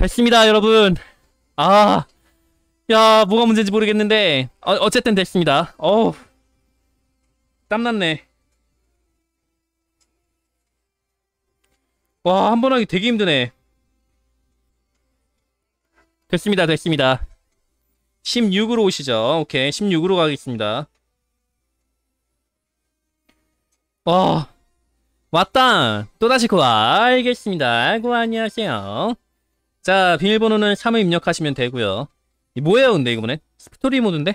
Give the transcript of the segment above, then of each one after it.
됐습니다 여러분 아야 뭐가 문제인지 모르겠는데 어, 어쨌든 됐습니다 어우 땀났네 와 한 번 하기 되게 힘드네 됐습니다 됐습니다 16으로 오시죠 오케이 16으로 가겠습니다 와 왔다 또다시 고아 알겠습니다 고 안녕하세요 자 비밀번호는 3을 입력하시면 되고요 뭐예요 근데 이거는 스토리 모드인데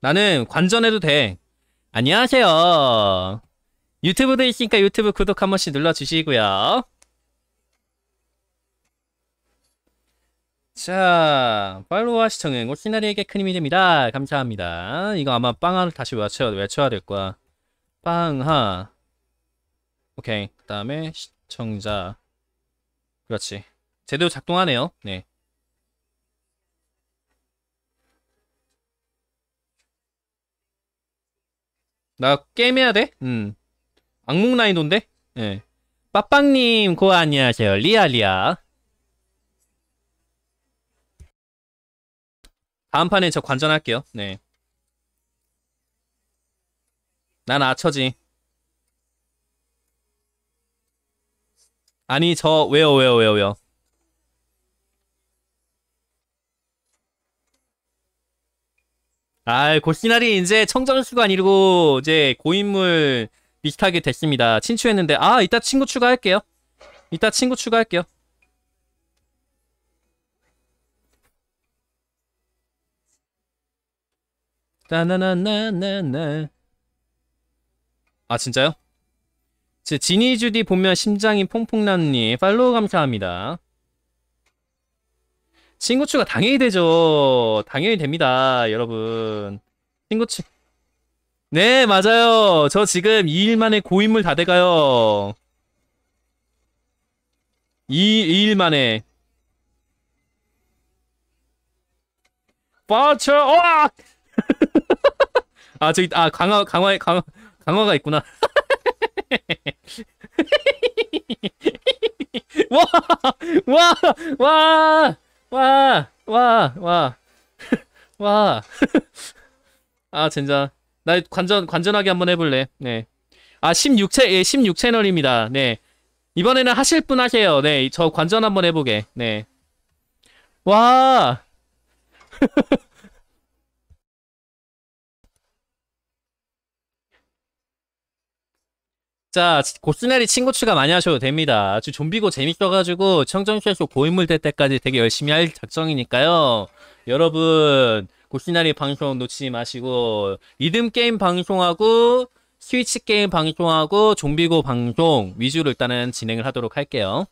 나는 관전해도 돼 안녕하세요 유튜브도 있으니까 유튜브 구독 한 번씩 눌러주시고요 자, 팔로와 시청은 곧 시나리에게 큰 힘이 됩니다. 감사합니다. 이거 아마 빵하를 다시 외쳐야, 외쳐야 될 거야. 빵하. 오케이. 그 다음에 시청자. 그렇지. 제대로 작동하네요. 네. 나 게임해야 돼? 응. 음. 악몽 라인도인데 예. 네. 빠빵님, 고아 안녕하세요. 리아리아. 다음 판에 저 관전할게요. 네. 난 아처지. 아니 저 왜요 왜요 왜요 왜요. 아, 골시나리 이제 청정수가 아니고 이제 고인물 비슷하게 됐습니다. 친추했는데 아 이따 친구 추가할게요. 이따 친구 추가할게요. 따나나나나나 아 진짜요? 제 지니 주디 보면 심장이 퐁퐁남니 팔로우 감사합니다 친구 추가 당연히 되죠 당연히 됩니다 여러분 친구 추... 네 맞아요 저 지금 2일 만에 고인물 다 돼가요 2, 2일 만에 빠쳐 어악 아 저기 아 강화 강화에 강화 강화가 있구나. 와! 와! 와! 와! 와! 와! 와! 아, 진짜. 나 관전 관전하게 한번 해 볼래. 네. 아, 16채 예, 16채널입니다. 네. 이번에는 하실 분 하세요. 네. 저 관전 한번 해 보게. 네. 와! 자, 고스네리 친구 추가 많이 하셔도 됩니다. 아주 좀비고 재밌어가지고 청정쇼쇼 고인물 될 때까지 되게 열심히 할 작정이니까요. 여러분 고스네리 방송 놓치지 마시고 리듬 게임 방송하고 스위치 게임 방송하고 좀비고 방송 위주로 일단은 진행을 하도록 할게요.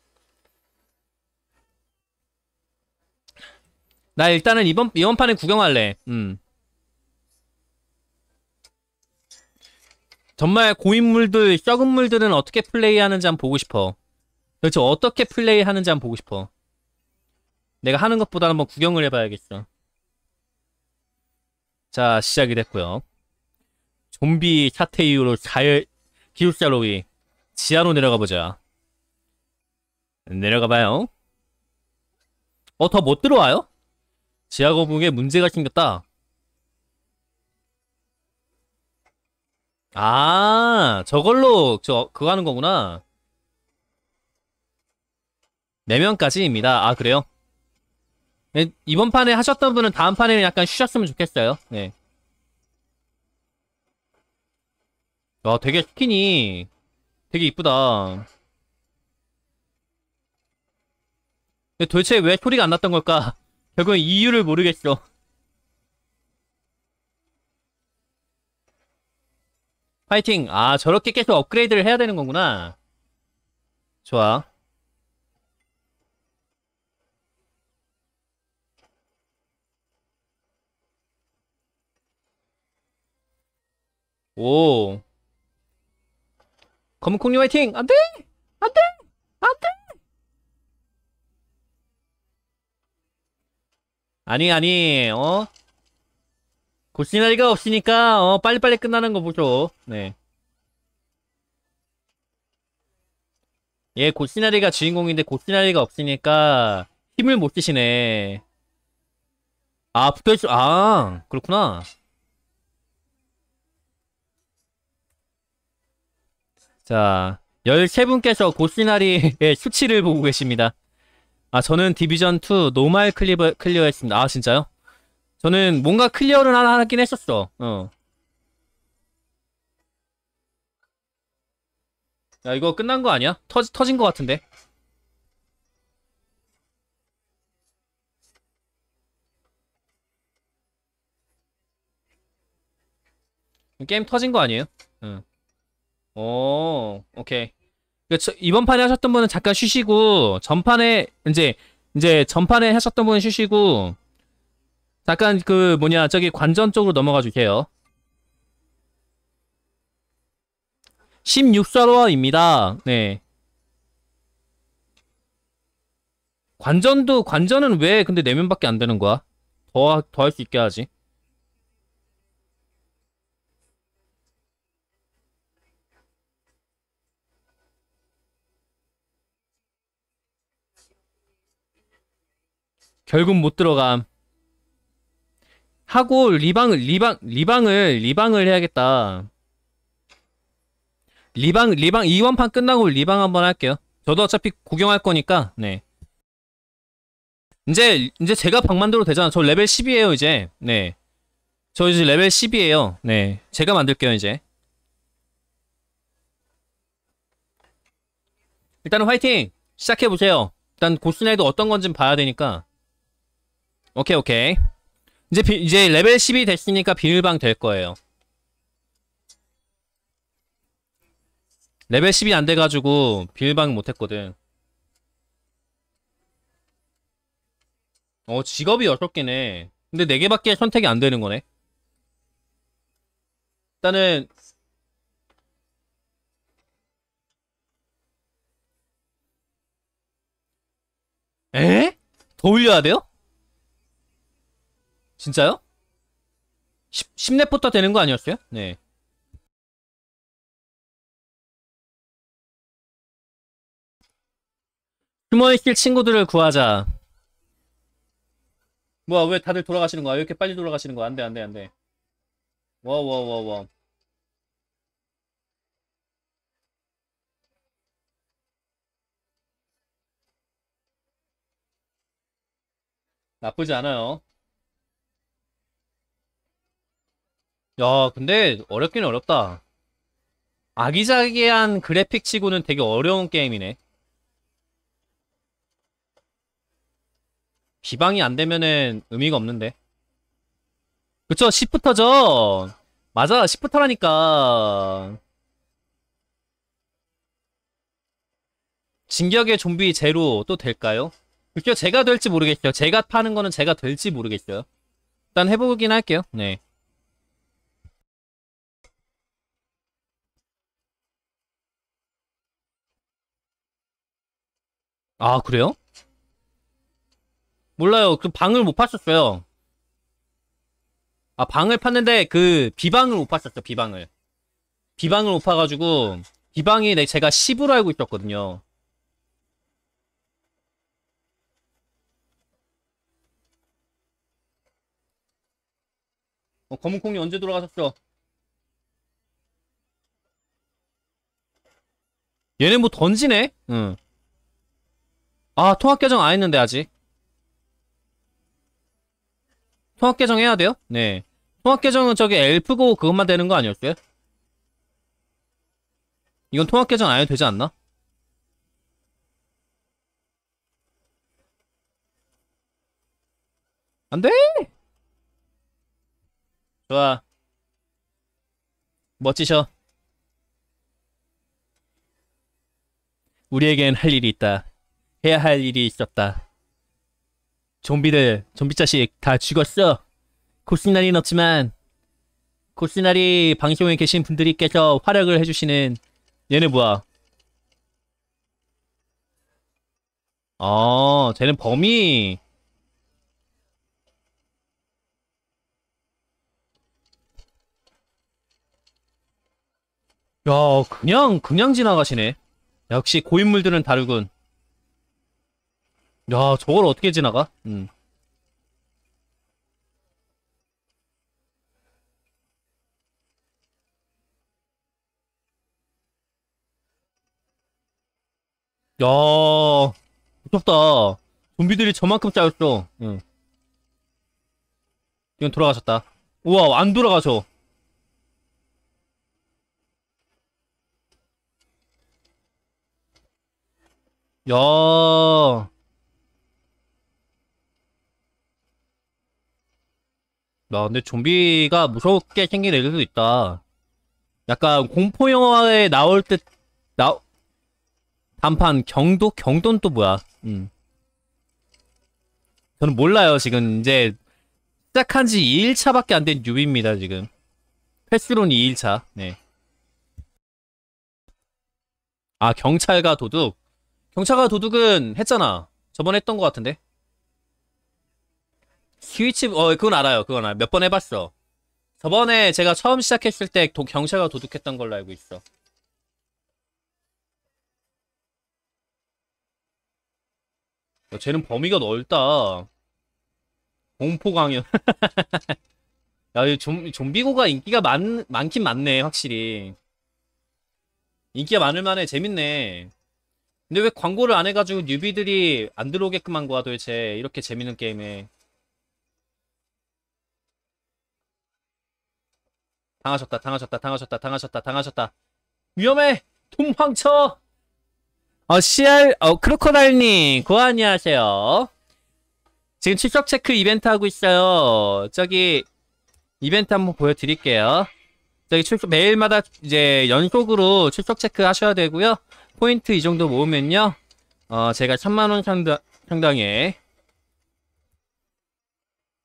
나 일단은 이번 이번 판에 구경할래. 음. 정말 고인물들, 썩은 물들은 어떻게 플레이하는지 한번 보고 싶어. 도대체 어떻게 플레이하는지 한번 보고 싶어. 내가 하는 것보다 한번 구경을 해봐야겠어. 자, 시작이 됐고요. 좀비 사태 이후로 자열, 기술자로이 지하로 내려가보자. 내려가봐요. 어, 더 못 들어와요? 지하 거북에 문제가 생겼다. 아 저걸로 저 그거 하는 거구나 4명까지입니다 아 그래요? 네, 이번 판에 하셨던 분은 다음 판에는 약간 쉬셨으면 좋겠어요 네. 와 되게 스킨이 되게 이쁘다 도대체 왜 소리가 안 났던 걸까 결국엔 이유를 모르겠어 파이팅! 아 저렇게 계속 업그레이드를 해야 되는 거구나 좋아 오 검은 콩류 화이팅! 안돼! 안돼! 안돼! 아니 아니 어? 고시나 리가 없으니까 어 빨리빨리 끝나는 거 보죠 네. 얘 예, 고시나리가 주인공인데 고시나리가 없으니까 힘을 못 쓰시네. 아, 붙어있어. 아, 그렇구나. 자, 13분께서 고시나리의 수치를 보고 계십니다. 아, 저는 디비전2 노말 클리버, 클리어했습니다. 아, 진짜요? 저는 뭔가 클리어를 하나 하긴 했었어. 어. 야, 이거 끝난 거 아니야? 터, 터진 거 같은데. 게임 터진 거 아니에요? 응. 오, 오케이. 그, 저, 이번 판에 하셨던 분은 잠깐 쉬시고, 전판에, 이제, 이제 전판에 하셨던 분은 쉬시고, 잠깐 그 뭐냐 저기 관전 쪽으로 넘어가 주세요. 16사로아입니다. 네. 관전도 관전은 왜 근데 내면밖에안 네 되는 거야? 더 더 할 수 있게 하지. 결국 못 들어감. 하고 리방을 리방 리방을 리방을 해야겠다. 리방 리방 2원판 끝나고 리방 한번 할게요. 저도 어차피 구경할 거니까 네. 이제 이제 제가 방 만들어도 되잖아. 저 레벨 10이에요 이제. 네. 저 이제 레벨 10이에요. 네. 제가 만들게요 이제. 일단 화이팅! 시작해보세요. 일단 고스나이도 어떤 건지 봐야 되니까. 오케이, 오케이. 이제 비, 이제 레벨 10이 됐으니까 비밀방 될 거예요. 레벨 10이 안 돼가지고 비밀방 못했거든. 어 직업이 6개네. 근데 4개밖에 선택이 안 되는 거네. 일단은 에? 더 올려야 돼요? 진짜요? 10, 10렙부터 되는 거 아니었어요? 네. 휴머의길 친구들을 구하자. 뭐야, 왜 다들 돌아가시는 거야? 왜 이렇게 빨리 돌아가시는 거야? 안 돼, 안 돼, 안 돼. 와, 와, 와, 와. 나쁘지 않아요. 야 근데 어렵긴 어렵다 아기자기한 그래픽 치고는 되게 어려운 게임이네 비방이 안되면은 의미가 없는데 그쵸 시프터죠 맞아 시프터라니까 진격의 좀비 제로 또 될까요? 그쵸 제가 될지 모르겠죠 제가 파는 거는 제가 될지 모르겠어요 일단 해보긴 할게요 네아 그래요? 몰라요. 그 방을 못 팠었어요. 아 방을 팠는데 그 비방을 못 팠었죠. 비방을. 비방을 못 파가지고 비방이 내 제가 10으로 알고 있었거든요. 어, 검은콩이 언제 돌아가셨죠 얘네 뭐 던지네? 응. 아통합계정안 했는데 아직 통합계정 해야 돼요? 네통합계정은 저기 엘프고 그것만 되는 거 아니었어요? 이건 통합계정안 해도 되지 않나? 안 돼! 좋아. 멋지셔. 우리에겐 할 일이 있다. 해야 할 일이 있었다. 좀비들, 좀비 자식 다 죽었어. 코스나리는 없지만 코스나리 방송에 계신 분들이께서 활약을 해주시는 얘네 뭐야? 아, 쟤는 범위. 야, 그냥, 그냥 지나가시네. 역시 고인물들은 다르군. 야, 저걸 어떻게 지나가? 음. 야, 무섭다. 좀비들이 저만큼 짜였어. 응. 이건 돌아가셨다. 우와, 안 돌아가셔. 야. 나 아, 근데 좀비가 무섭게 생긴 애들도 있다. 약간 공포 영화에 나올 때나 단판 경도 경돈또 뭐야? 음. 저는 몰라요 지금 이제 시작한 지 2일차밖에 안 된 뉴비입니다 지금. 패스론 2일차. 네. 아 경찰과 도둑. 경찰과 도둑은 했잖아. 저번에 했던 것 같은데. 스위치 어 그건 알아요. 그건 알아. 몇번 해봤어. 저번에 제가 처음 시작했을 때 도, 경찰과 도둑했던 걸로 알고 있어. 야, 쟤는 범위가 넓다. 공포 강연. 야, 이 좀, 좀비고가 인기가 많, 많긴 많네, 확실히. 인기가 많을 만해, 재밌네. 근데 왜 광고를 안 해가지고 뉴비들이 안 들어오게끔 한 거야, 도대체. 이렇게 재밌는 게임에. 당하셨다 당하셨다 당하셨다 당하셨다 당하셨다 위험해 동황쳐 어 CR 어 크로커달님 고안이 하세요 지금 출석 체크 이벤트 하고 있어요 저기 이벤트 한번 보여드릴게요 저기 출석 매일마다 이제 연속으로 출석 체크 하셔야 되고요 포인트 이 정도 모으면요 어 제가 천만원 상당, 상당의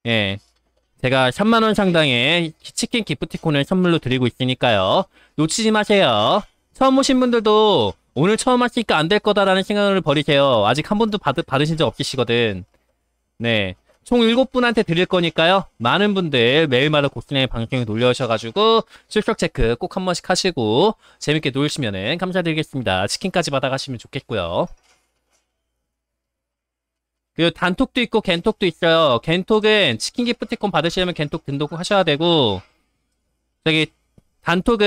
예 제가 3만원 상당의 치킨 기프티콘을 선물로 드리고 있으니까요. 놓치지 마세요. 처음 오신 분들도 오늘 처음 하시니까 안 될 거다라는 생각을 버리세요. 아직 한 번도 받, 받으신 적 없으시거든. 네. 총 7분한테 드릴 거니까요. 많은 분들 매일마다 고스란 방송에 놀려오셔가지고 출석 체크 꼭 한 번씩 하시고 재밌게 놀시면 감사드리겠습니다. 치킨까지 받아가시면 좋겠고요. 그 단톡도 있고 겐톡도 있어요. 겐톡은 치킨 기프티콘 받으시려면 겐톡 등록 하셔야 되고 저기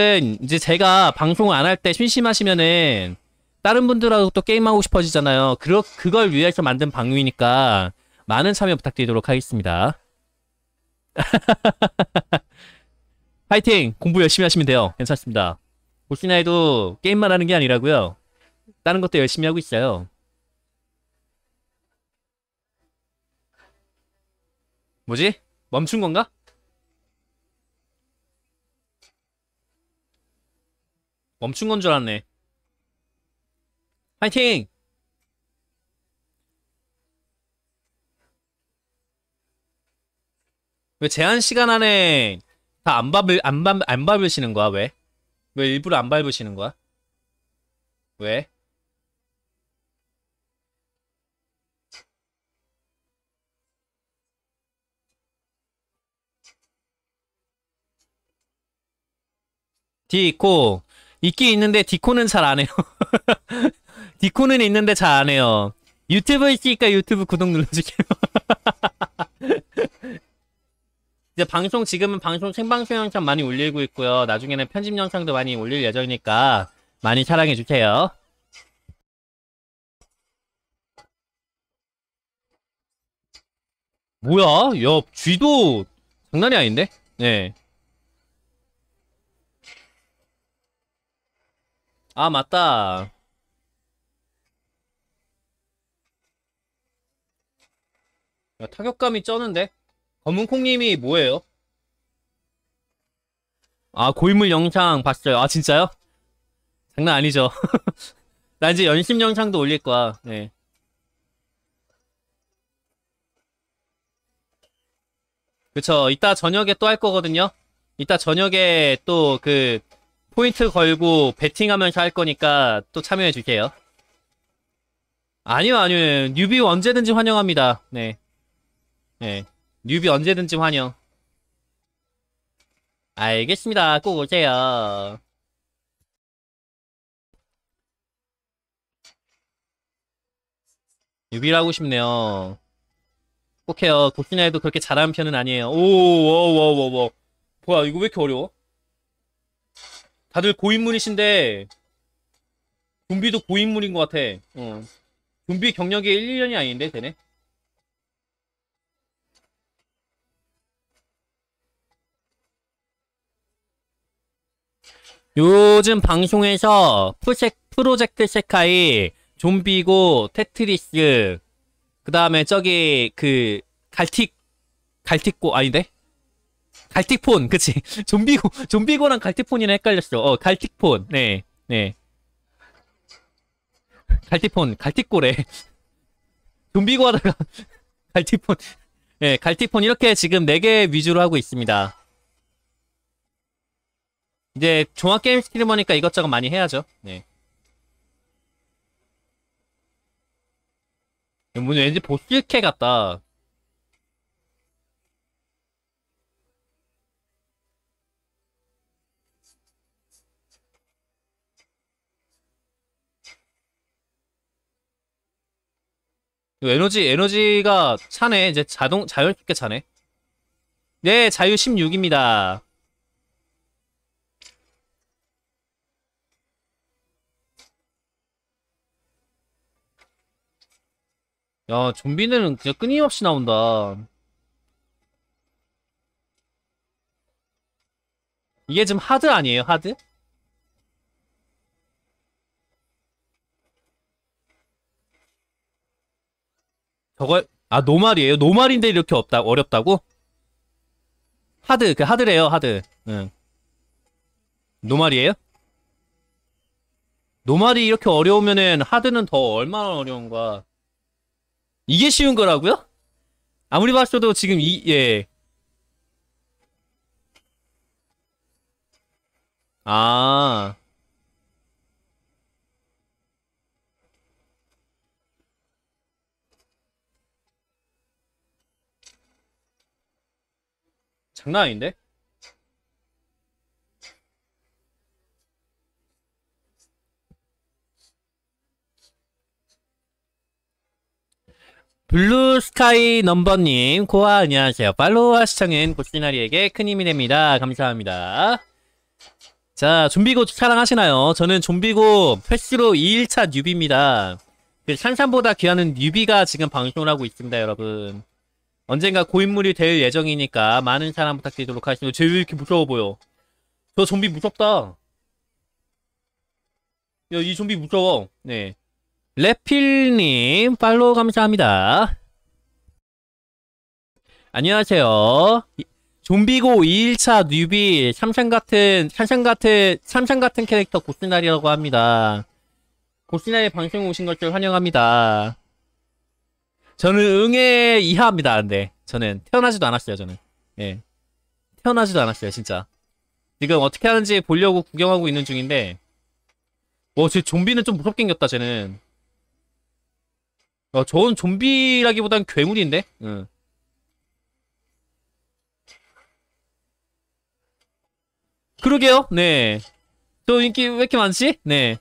단톡은 이제 제가 방송을 안 할 때 심심하시면은 다른 분들하고 또 게임하고 싶어지잖아요. 그 그걸 위해서 만든 방송이니까 많은 참여 부탁드리도록 하겠습니다. 파이팅! 공부 열심히 하시면 돼요. 괜찮습니다. 볼시나해도 게임만 하는 게 아니라고요. 다른 것도 열심히 하고 있어요. 뭐지? 멈춘 건가? 멈춘 건 줄 알았네. 파이팅! 왜 제한 시간 안에 다안 밟을, 안, 밟, 안 밟으시는 거야, 왜? 왜 일부러 안 밟으시는 거야? 왜? D 있고 있긴 있는데 디코는 잘 안 해요. 디코는 있는데 잘 안 해요. 유튜브 있으니까 유튜브 구독 눌러주세요. 이제 방송 지금은 방송 생방송 영상 많이 올리고 있고요. 나중에는 편집 영상도 많이 올릴 예정이니까 많이 사랑해 주세요. 뭐야? 야, 쥐도 장난이 아닌데? 네. 아 맞다 야, 타격감이 쩌는데? 검은콩님이 뭐예요? 아 고인물 영상 봤어요 아 진짜요? 장난 아니죠 나 이제 연심 영상도 올릴 거야 네. 그쵸 이따 저녁에 또 할 거거든요 이따 저녁에 또그 포인트 걸고 베팅하면서 할 거니까 또 참여해 주세요. 아니요, 아니요. 뉴비 언제든지 환영합니다. 네. 네. 뉴비 언제든지 환영. 알겠습니다. 꼭 오세요. 뉴비를 하고 싶네요. 꼭 해요. 도시나에도 그렇게 잘하는 편은 아니에요. 오, 오, 오, 오, 오. 뭐야, 이거 왜 이렇게 어려워? 다들 고인물이신데 좀비도 고인물인 것 같아. 어. 좀비 경력이 1, 2년이 아닌데 되네. 요즘 방송에서 프로 프로젝트 세카이 좀비고 테트리스 그 다음에 저기 그 갈틱 갈틱고 아닌데 갈틱폰 그치 좀비고 좀비고랑 갈틱폰이랑 헷갈렸어 어 갈틱폰 네네 네. 갈틱폰 갈틱고래 좀비고 하다가 갈틱폰 네, 갈틱폰 이렇게 지금 4개 위주로 하고 있습니다 이제 종합게임 스트리머니까 이것저것 많이 해야죠 네 뭔지 왠지 보스캐 같다 에너지 에너지가 차네 이제 자동 자연스게 차네 네 자유 16입니다 야좀비는 그냥 끊임없이 나온다 이게 지금 하드 아니에요 하드? 저걸아 노말이에요? 노말인데 이렇게 없다 어렵다고? 하드 그 하드래요 하드 응 노말이에요? 노말이 이렇게 어려우면은 하드는 더 얼마나 어려운가 이게 쉬운 거라고요? 아무리 봤어도 지금 이예 아. 장난 아닌데? 블루스카이 넘버님, 고아 안녕하세요. 팔로우와 시청은 고시나리에게 큰 힘이 됩니다. 감사합니다. 자, 좀비고 사랑하시나요? 저는 좀비고 패스로 2일차 뉴비입니다. 그 산삼보다 귀하는 뉴비가 지금 방송을 하고 있습니다, 여러분. 언젠가 고인물이 될 예정이니까 많은 사랑 부탁드리도록 하겠습니다. 쟤왜 이렇게 무서워 보여? 저 좀비 무섭다. 야, 이 좀비 무서워. 네. 레필님, 팔로우 감사합니다. 안녕하세요. 좀비고 2일차 뉴비 삼상 같은 삼상 같은 삼상 같은 캐릭터 고스날이라고 합니다. 고스날의 방송 오신 것들 환영합니다. 저는 응애 이하입니다. 근데 저는 태어나지도 않았어요. 저는 예 태어나지도 않았어요. 진짜 지금 어떻게 하는지 보려고 구경하고 있는 중인데 뭐제 어, 좀비는 좀 무섭게 생겼다. 쟤는 어, 저건 좀비라기보단 괴물인데 응. 그러게요. 네. 또 인기 왜 이렇게 많지? 네.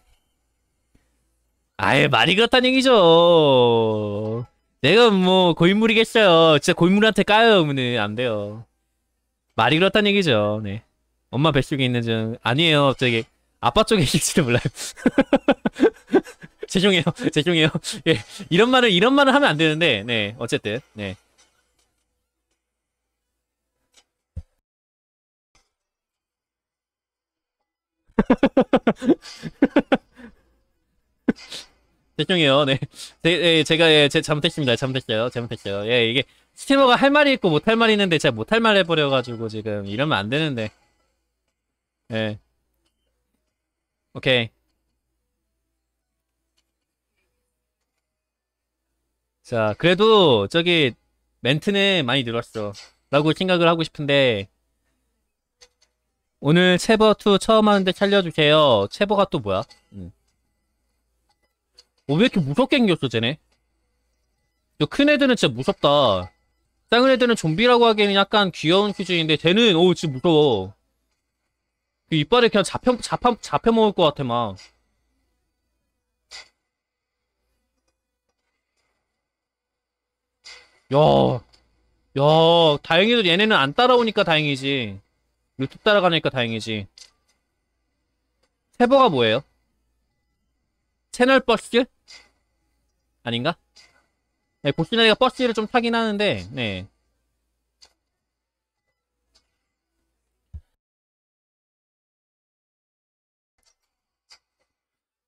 아예 말이 그렇다는 얘기죠. 내가 뭐 고인물이겠어요. 진짜 고인물한테 까요. 그러면 안 돼요. 말이 그렇다는 얘기죠. 네. 엄마 뱃속에 있는 중 아니에요. 갑자기 아빠 쪽에 있을지도 몰라요. 죄송해요. 죄송해요. 예. 이런 말을 이런 말을 하면 안 되는데. 네. 어쨌든. 네. 죄송해요. 네. 제, 예, 제가, 예, 제, 잘못했습니다. 잘못했어요. 잘못했어요. 예, 이게, 스티머가 할 말이 있고 못할 말이 있는데, 제가 못할 말 해버려가지고, 지금, 이러면 안 되는데. 예. 오케이. 자, 그래도, 저기, 멘트는 많이 늘었어. 라고 생각을 하고 싶은데, 오늘 체버2 처음 하는데 살려주세요. 체버가 또 뭐야? 음. 어, 왜 이렇게 무섭게 생겼어 쟤네 큰 애들은 진짜 무섭다 작은 애들은 좀비라고 하기에는 약간 귀여운 퀴즈인데 쟤는 오 진짜 무서워 그 이빨에 그냥 잡혀 잡혀 잡혀 먹을 것 같아 막 야, 야, 다행히도 얘네는 안 따라오니까 다행이지. 루트 따라가니까 다행이지. 세버가 뭐예요? 채널 버스? 아닌가? 네, 고스나리가 버스를 좀 타긴 하는데, 네.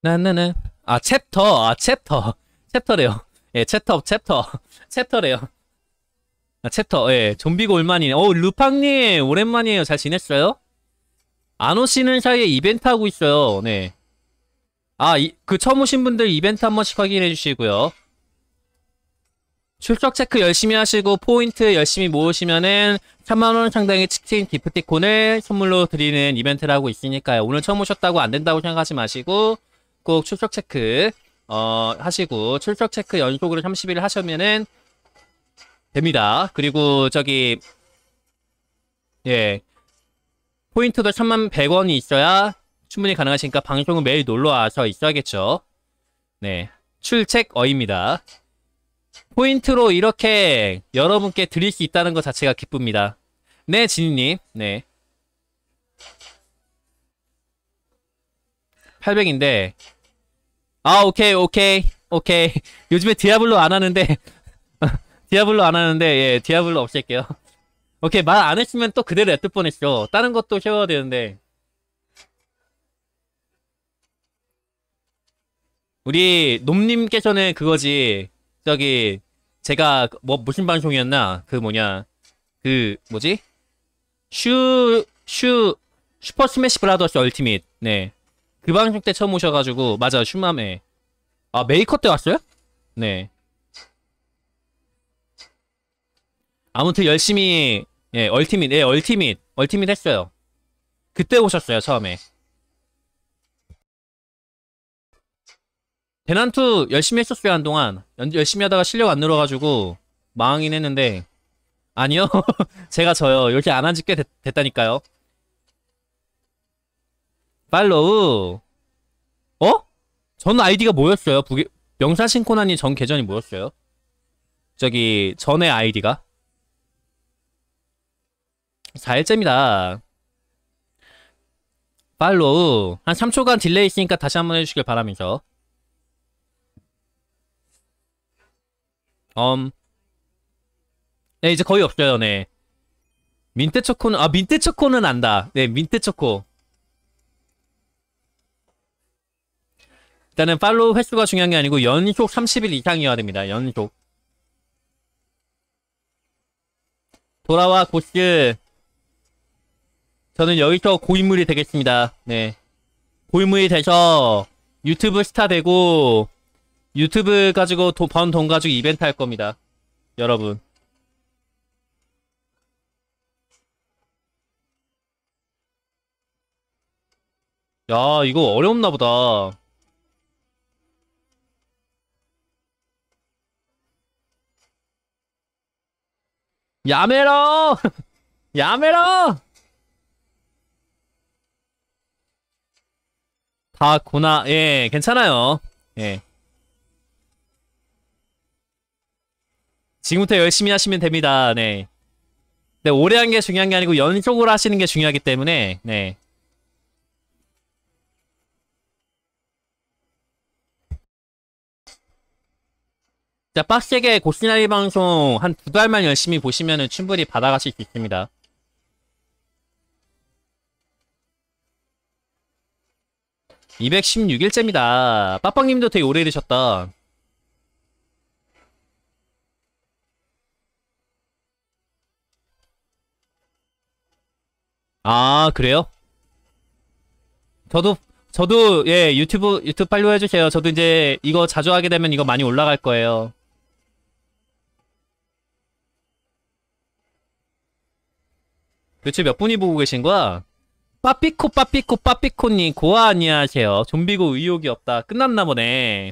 나나나. 아, 챕터. 아, 챕터. 챕터래요. 예, 챕터, 챕터. 챕터래요. 아, 챕터. 예, 좀비가 올만이네. 어, 루팡님, 오랜만이에요. 잘 지냈어요? 안 오시는 사이에 이벤트 하고 있어요. 네. 아, 이, 그 처음 오신 분들 이벤트 한 번씩 확인해 주시고요. 출석 체크 열심히 하시고 포인트 열심히 모으시면은 3만원 상당의 치킨 기프티콘을 선물로 드리는 이벤트를 하고 있으니까요. 오늘 처음 오셨다고 안 된다고 생각하지 마시고 꼭 출석 체크 어, 하시고 출석 체크 연속으로 30일 하시면은 됩니다. 그리고 저기 예 포인트도 3만 100원이 있어야 충분히 가능하시니까 방송은 매일 놀러와서 있어야겠죠. 네, 출첵어입니다. 포인트로 이렇게 여러분께 드릴 수 있다는 것 자체가 기쁩니다. 네, 진님. 네. 800인데 아 오케이 오케이 오케이 요즘에 디아블로 안 하는데 디아블로 안 하는데 예 디아블로 없앨게요 오케이 말 안 했으면 또 그대로 냅둘 뻔했죠 다른 것도 세워야 되는데 우리 놈님께서는 그거지 저기 제가 그 뭐 무슨 방송이었나 그 뭐냐 그 뭐지 슈 슈 슈퍼 스매시 브라더스 얼티밋 네그 방송 때 처음 오셔가지고 맞아 슈맘에 아 메이커 때 왔어요? 네 아무튼 열심히 예 얼티밋 예 얼티밋 얼티밋 했어요 그때 오셨어요 처음에 대난투 열심히 했었어요 한동안 연, 열심히 하다가 실력 안 늘어가지고 망하긴 했는데 아니요 제가 저요 이렇게 안한지꽤 됐다니까요 팔로우 어? 전 아이디가 뭐였어요? 부기명사신코나니전계전이 뭐였어요? 저기 전의 아이디가 4일째입니다 팔로우 한 3초간 딜레이 있으니까 다시 한 번 해주시길 바라면서 음. 네, 이제 거의 없어요, 네. 민트 초코는, 아, 민트 초코는 안다. 네, 민트 초코. 일단은 팔로우 횟수가 중요한 게 아니고 연속 30일 이상이어야 됩니다. 연속. 돌아와 고스 저는 여기서 고인물이 되겠습니다. 네. 고인물이 돼서 유튜브 스타 되고 유튜브 가지고 번 돈 가지고 이벤트 할 겁니다. 여러분. 야, 이거 어렵나 보다. 야메러야메러다 고나, 예, 괜찮아요. 예. 지금부터 열심히 하시면 됩니다. 네. 네, 오래 한 게 중요한 게 아니고 연속으로 하시는 게 중요하기 때문에 네. 자, 빡세게 고스나리 방송 한 두 달만 열심히 보시면 충분히 받아가실 수 있습니다. 2 1 6일째입니다 빠빵님도 되게 오래 이르셨다. 아 그래요? 저도 저도 예 유튜브 유튜브 팔로우 해주세요. 저도 이제 이거 자주 하게 되면 이거 많이 올라갈 거예요. 도대체 몇 분이 보고 계신 거야? 빠삐코 빠삐코 빠삐코님 고아 안녕하세요. 좀비고 의욕이 없다. 끝났나 보네.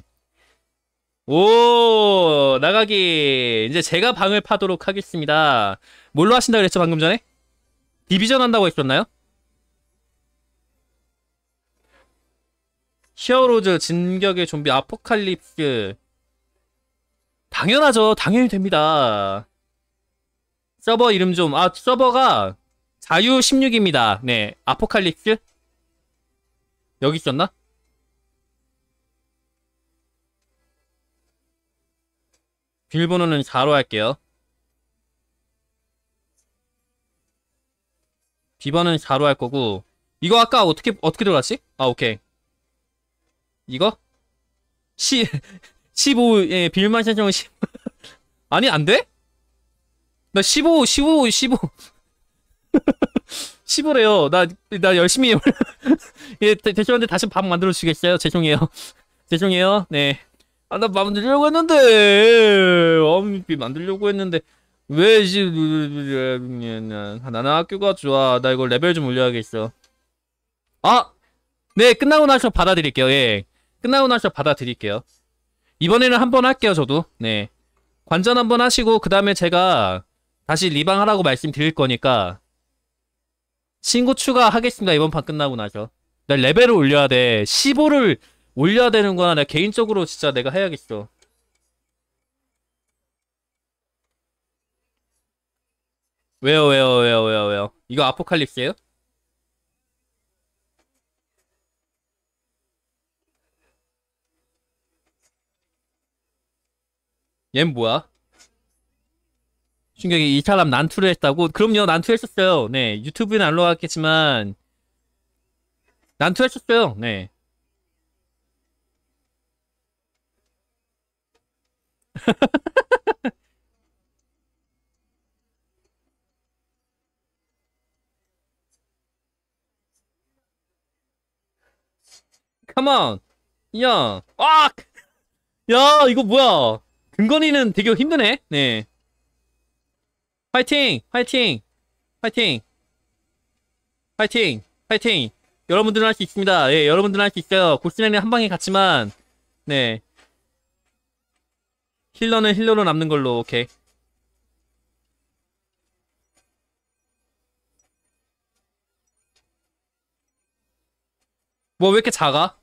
오 나가기 이제 제가 방을 파도록 하겠습니다. 뭘로 하신다 그랬죠 방금 전에? 디비전 한다고 했었나요? 히어로즈, 진격의 좀비, 아포칼립스 당연하죠. 당연히 됩니다. 서버 이름 좀. 아, 서버가 자유 16입니다. 네. 아포칼립스? 여기 있었나? 빌밀번호는 4로 할게요. 비반은 4로 할 거고 이거 아까 어떻게 어떻게 들어갔지? 아 오케이 이거? 1시 15에 예, 빌만 신청은 10 아니 안 돼? 나 15, 15, 15 15래요 나 나 열심히 해요 예, 죄송한데 다시 밥 만들어 주시겠어요? 죄송해요 죄송해요 네아나 만들려고 했는데 어비 만들려고 했는데 왜 이제 나는 학교가 좋아. 나 이거 레벨 좀 올려야겠어. 아! 네, 끝나고 나서 받아드릴게요. 예. 끝나고 나서 받아드릴게요. 이번에는 한 번 할게요, 저도. 네. 관전 한 번 하시고, 그 다음에 제가 다시 리방하라고 말씀드릴 거니까, 친구 추가하겠습니다. 이번 판 끝나고 나서. 나 레벨을 올려야 돼. 15를 올려야 되는 거나 내 개인적으로 진짜 내가 해야겠어. 왜요 왜요 왜요 왜요 왜요 이거 아포칼립스예요? 얜 뭐야? 충격이 이 사람 난투를 했다고? 그럼요 난투했었어요 네 유튜브에는 안라갔겠지만 난투했었어요 네 컴온 야 아! 야 이거 뭐야 근건이는 되게 힘드네 네 화이팅 화이팅 화이팅 화이팅 화이팅 여러분들은 할 수 있습니다 예 여러분들은 할 수 있어요 고스란히 한 방에 갔지만 네 힐러는 힐러로 남는 걸로 오케이 뭐 왜 이렇게 작아?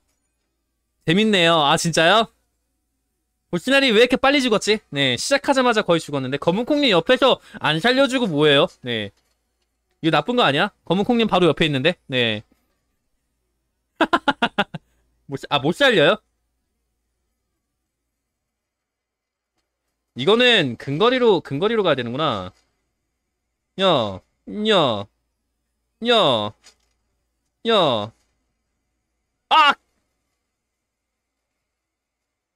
재밌네요. 아 진짜요? 볼시나리 뭐, 왜 이렇게 빨리 죽었지? 네 시작하자마자 거의 죽었는데 검은콩님 옆에서 안 살려주고 뭐예요? 네 이거 나쁜 거 아니야? 검은콩님 바로 옆에 있는데 네 아, 못 살려요? 이거는 근거리로, 근거리로 가야 되는구나. 야, 야, 야, 야. 아!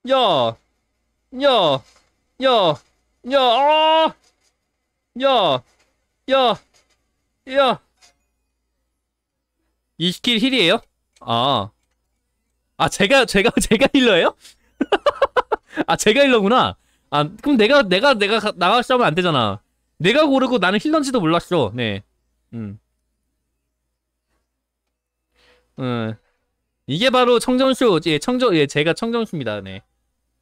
야, 야, 야, 야, 아, 야, 야, 야. 이 스킬 힐이에요? 아, 아 제가 제가 제가 힐러예요? 아 제가 힐러구나. 아 그럼 내가 내가 내가 나가 싸우면 안 되잖아. 내가 고르고 나는 힐러인지도 몰랐어. 네, 음, 음. 이게 바로 청정수, 예, 청정, 예, 제가 청정수입니다. 네.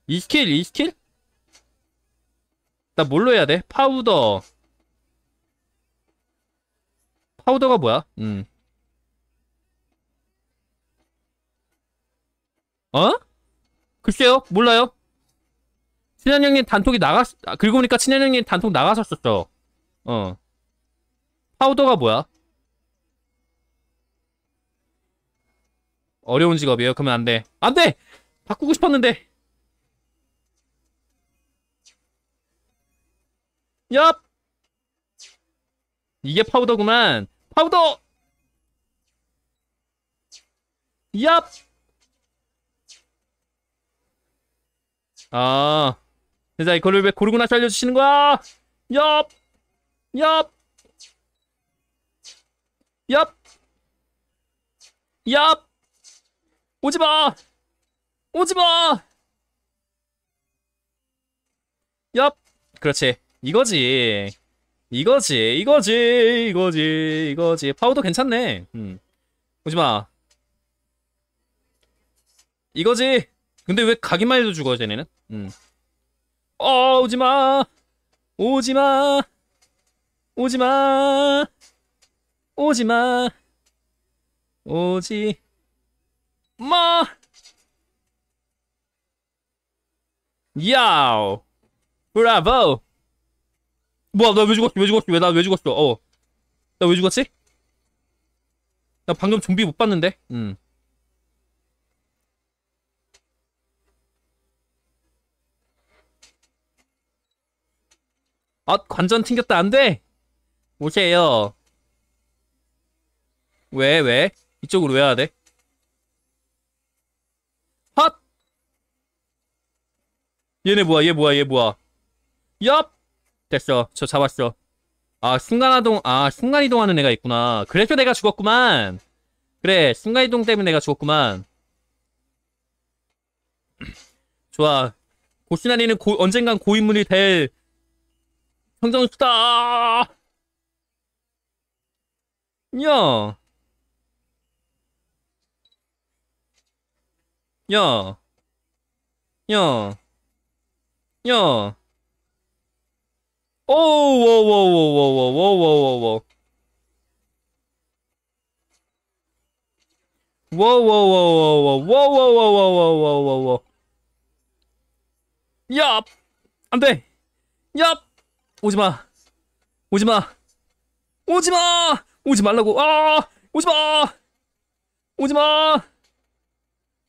이 스킬 이 스킬? 나 뭘로 해야 돼? 파우더 파우더가 뭐야? 음. 어? 글쎄요 몰라요 친한 형님 단톡이 나갔 아, 그리고 보니까 친한 형님 단톡 나가셨었죠 어 파우더가 뭐야? 어려운 직업이에요 그러면 안 돼 안돼 바꾸고 싶었는데 얍! 이게 파우더구만. 파우더! 얍! 아. 대자 이거를 왜고르고나 살려주시는 거야? 얍! 얍! 얍! 얍! 오지마! 오지마! 얍! 그렇지. 이거지. 이거지. 이거지. 이거지. 이거지. 파우더 괜찮네. 음. 오지마. 이거지. 근데 왜 가기만 해도 죽어, 쟤네는? 음. 어, 오지마. 오지마. 오지마. 오지마. 오지. 마. 야우. 브라보. 뭐야 나 왜 죽었어 왜 죽었어 왜나 왜 죽었어 어나 왜 죽었지? 나 방금 좀비 못 봤는데 음 아, 관전 튕겼다, 안 돼! 오세요. 왜, 왜? 이쪽으로 왜 와야 돼? 핫! 얘네 뭐야, 얘 뭐야, 얘 뭐야. 얍! 됐어. 저 잡았어. 아, 순간화동, 아, 순간이동하는 애가 있구나. 그래서 내가 죽었구만. 그래, 순간이동 때문에 내가 죽었구만. 좋아. 고시나리는 고, 언젠간 고인물이 될 성장수다! 야! 야! 야! 야! 오워워워워워워워워워 워워워워워워워워워워워워 얍! 안돼! 얍! 오지마! 오지마! 오지마! 오지 말라고! 아! 오지마! 오지마!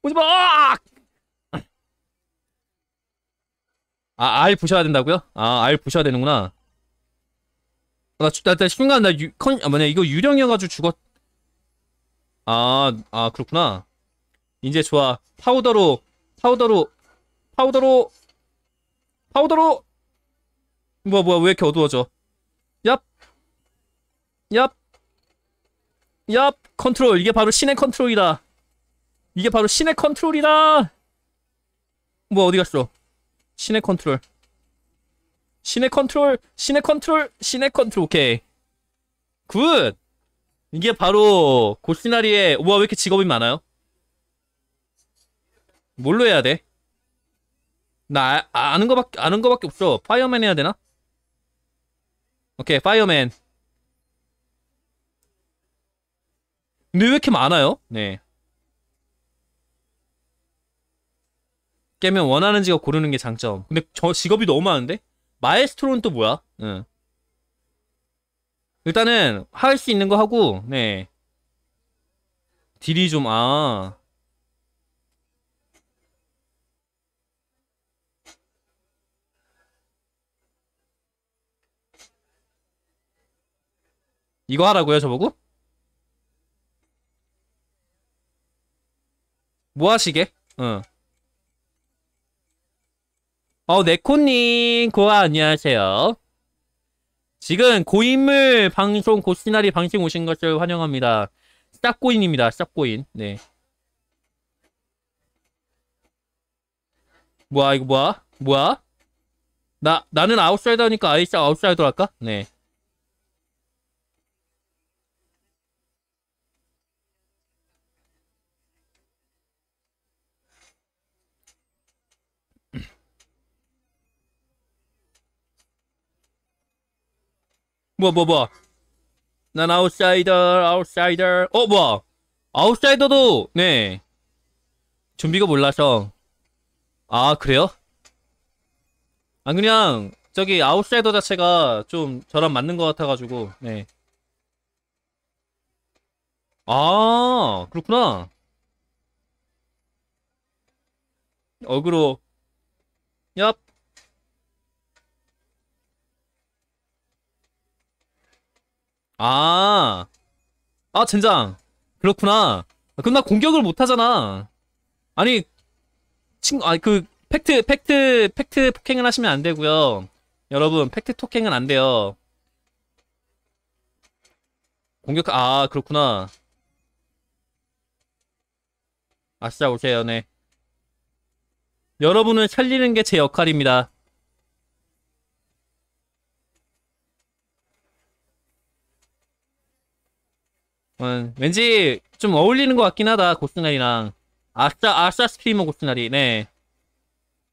오지마! 아! 아, R 부셔야 된다고요? 아, R 부셔야 되는구나. 어, 나, 나, 나 순간 나 유, 컨, 아, 뭐냐, 이거 유령이어가지고 죽었. 아, 아, 그렇구나. 이제 좋아. 파우더로, 파우더로, 파우더로, 파우더로! 뭐야, 뭐야, 왜 이렇게 어두워져? 얍! 얍! 얍! 컨트롤! 이게 바로 신의 컨트롤이다! 이게 바로 신의 컨트롤이다! 뭐 어디 갔어? 신의 컨트롤 신의 컨트롤 신의 컨트롤 신의 컨트롤 오케이 굿 이게 바로 고시나리의 우와 왜 이렇게 직업이 많아요? 뭘로 해야 돼? 나 아, 아 는 거밖에 아는 거밖에 없어 파이어맨 해야 되나? 오케이 파이어맨 근데 왜 이렇게 많아요? 네 깨면 원하는 직업 고르는 게 장점. 근데 저 직업이 너무 많은데? 마에스트로는 또 뭐야? 응. 일단은 할 수 있는 거 하고 네. 딜이 좀 아. 이거 하라고요, 저보고? 뭐 하시게? 응. 어, 네코님, 고아, 안녕하세요. 지금 고인물 방송, 고시나리 방송 오신 것을 환영합니다. 싹고인입니다, 싹고인. 네. 뭐야, 이거 뭐야? 뭐야? 나, 나는 아웃사이더니까 아이스 아웃사이더 할까? 네. 뭐뭐뭐난 아웃사이더 아웃사이더 어 뭐야 아웃사이더도 네준비가 몰라서 아 그래요? 아 그냥 저기 아웃사이더 자체가 좀 저랑 맞는 것 같아가지고 네 아, 그렇구나. 어그로. 얍. 아. 아, 젠장. 그렇구나. 아, 그럼 나 공격을 못하잖아. 아니, 친, 구 아니, 그, 팩트, 팩트, 팩트 폭행을 하시면 안 되고요. 여러분, 팩트 폭행은안 돼요. 공격, 아, 그렇구나. 아싸, 오세요, 네. 여러분을 살리는 게 제 역할입니다. 어, 왠지 좀 어울리는 것 같긴 하다 고스나리랑 아싸 아싸 스피머 고스나리 네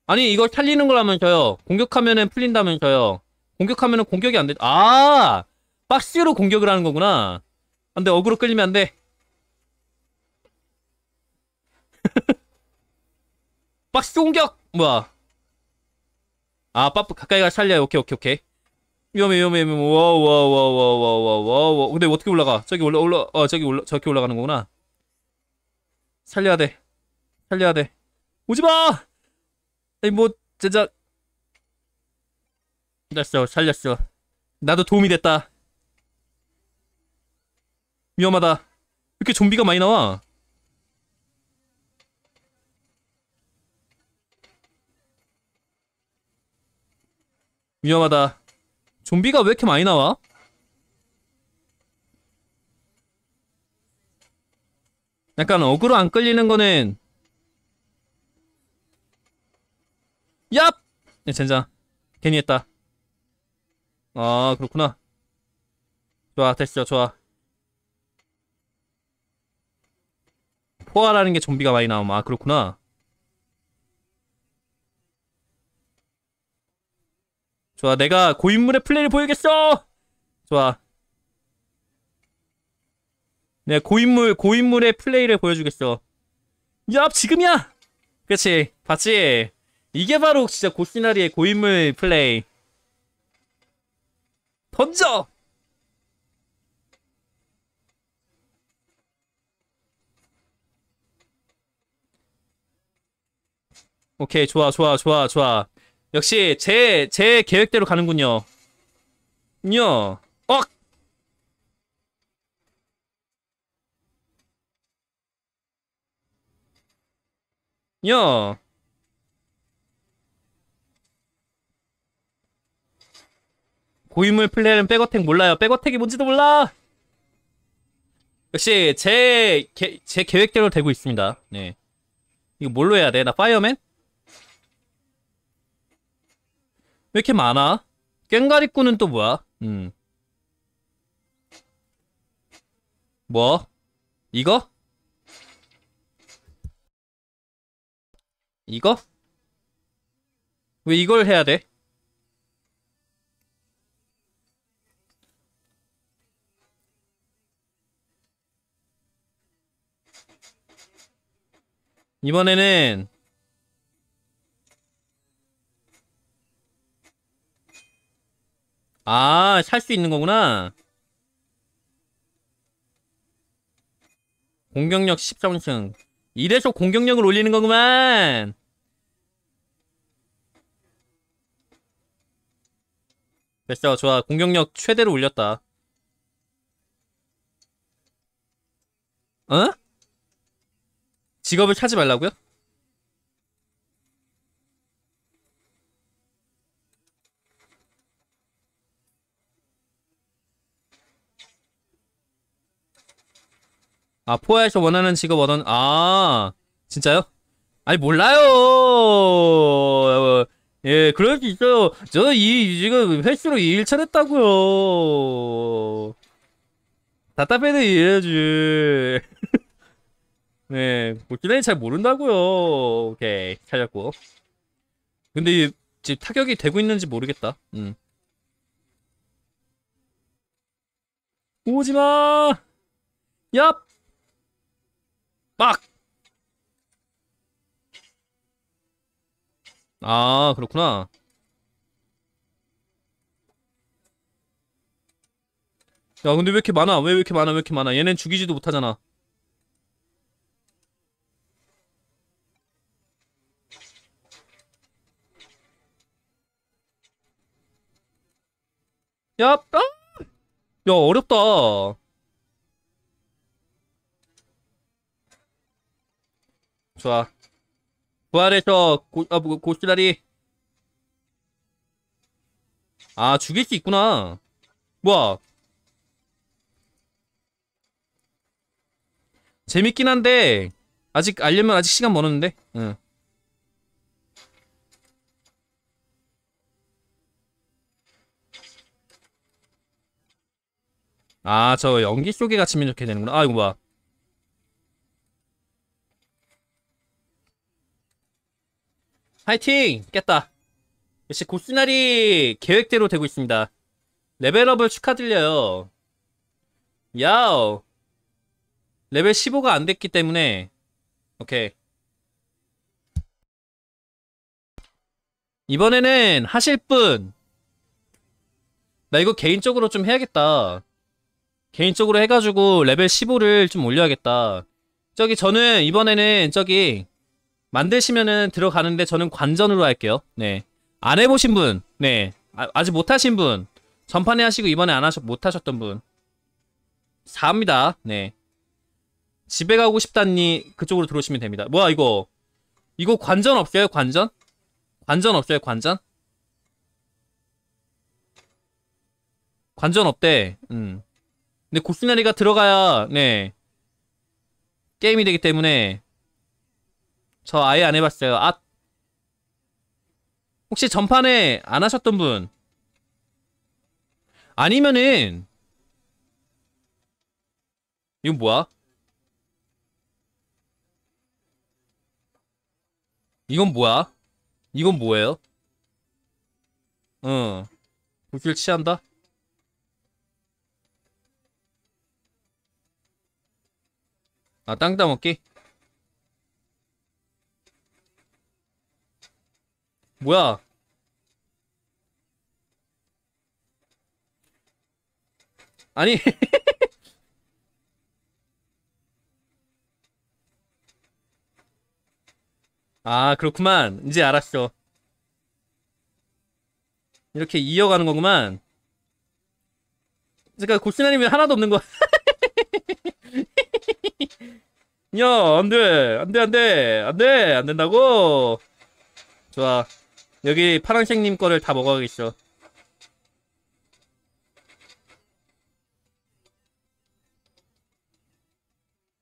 아니 이걸 살리는 거라면서요 공격하면은 풀린다면서요 공격하면은 공격이 안 돼. 아 박스로 공격을 하는 거구나 안돼 어그로 끌리면 안 돼 박스 공격 뭐야 아 빠프 가까이 가 살려 오케이 오케이 오케이 위험해 위험해 위험해 와 와 와 와 와 와 와 와 근데 어떻게 올라가 저기 올라 올라 어 저기 올라 저렇게 올라가는 거구나 살려야 돼 살려야 돼 오지마 아니 뭐 진짜 됐어 살렸어 나도 도움이 됐다 위험하다 이렇게 좀비가 많이 나와 위험하다 좀비가 왜 이렇게 많이 나와? 약간 어그로 안 끌리는 거는 얍! 네, 젠장 괜히 했다 아 그렇구나 좋아 됐어 좋아 포화라는 게 좀비가 많이 나오면 아 그렇구나 좋아 내가 고인물의 플레이를 보여겠어 좋아 내 고인물 고인물의 플레이를 보여주겠어 야 지금이야 그치 봤지 이게 바로 진짜 고시나리의 고인물 플레이 던져 오케이 좋아 좋아 좋아 좋아 역시 제, 제 계획대로 가는군요. 요. 어! 요. 고인물 플레이는 백어택 몰라요. 백어택이 뭔지도 몰라! 역시 제, 게, 제 계획대로 되고 있습니다. 네. 이거 뭘로 해야 돼? 나 파이어맨? 왜 이렇게 많아? 꽹가리꾼은또 뭐야? 음. 뭐? 이거? 이거? 왜 이걸 해야 돼? 이번에는 아, 살 수 있는 거구나. 공격력 13승. 이래서 공격력을 올리는 거구만. 됐어, 좋아. 공격력 최대로 올렸다. 어? 직업을 찾지 말라고요? 아 포아에서 원하는 직업 얻은 아 진짜요? 아니 몰라요 예 그럴 수 있어요 저이 지금 횟수로 2일차 됐다고요 답답해도 이해해야지 네 골키라인 뭐, 잘 모른다고요 오케이 찾았고 근데 지금 타격이 되고 있는지 모르겠다 음. 오지마 얍 빡! 아, 그렇구나. 야, 근데 왜 이렇게 많아? 왜, 왜 이렇게 많아? 왜 이렇게 많아? 얘넨 죽이지도 못하잖아. 야, 아! 야, 어렵다. 좋아. 부활해서 고, 아, 뭐, 고시다리. 아, 죽일 수 있구나. 뭐야. 재밌긴 한데, 아직 알려면 아직 시간 멀었는데. 응. 아, 저 연기 속에 갇히면 좋게 되는구나. 아, 이거 봐. 파이팅! 깼다. 역시 고스나리 계획대로 되고 있습니다. 레벨업을 축하드려요. 야오! 레벨 15가 안 됐기 때문에 오케이. 이번에는 하실 분! 나 이거 개인적으로 좀 해야겠다. 개인적으로 해가지고 레벨 15를 좀 올려야겠다. 저기 저는 이번에는 저기 만드시면은 들어가는데 저는 관전으로 할게요. 네. 안 해보신 분, 네. 아, 직 못하신 분, 전판에 하시고 이번에 안 하셨, 못하셨던 분. 사합니다 네. 집에 가고 싶다니 그쪽으로 들어오시면 됩니다. 뭐야 이거. 이거 관전 없어요? 관전? 관전 없어요? 관전? 관전 없대. 음. 근데 고스나리가 들어가야 네 게임이 되기 때문에 저 아예 안 해봤어요. 아 혹시 전판에 안 하셨던 분 아니면은 이건 뭐야? 이건 뭐야? 이건 뭐예요? 응. 불길 취한다? 아, 땅 따먹기? 뭐야? 아니 아 그렇구만 이제 알았어 이렇게 이어가는 거구만 그러니까 고스나님이 하나도 없는 거야 안돼 안돼 안돼 안돼 안 된다고 좋아 여기 파란색님 거를 다 먹어야겠어.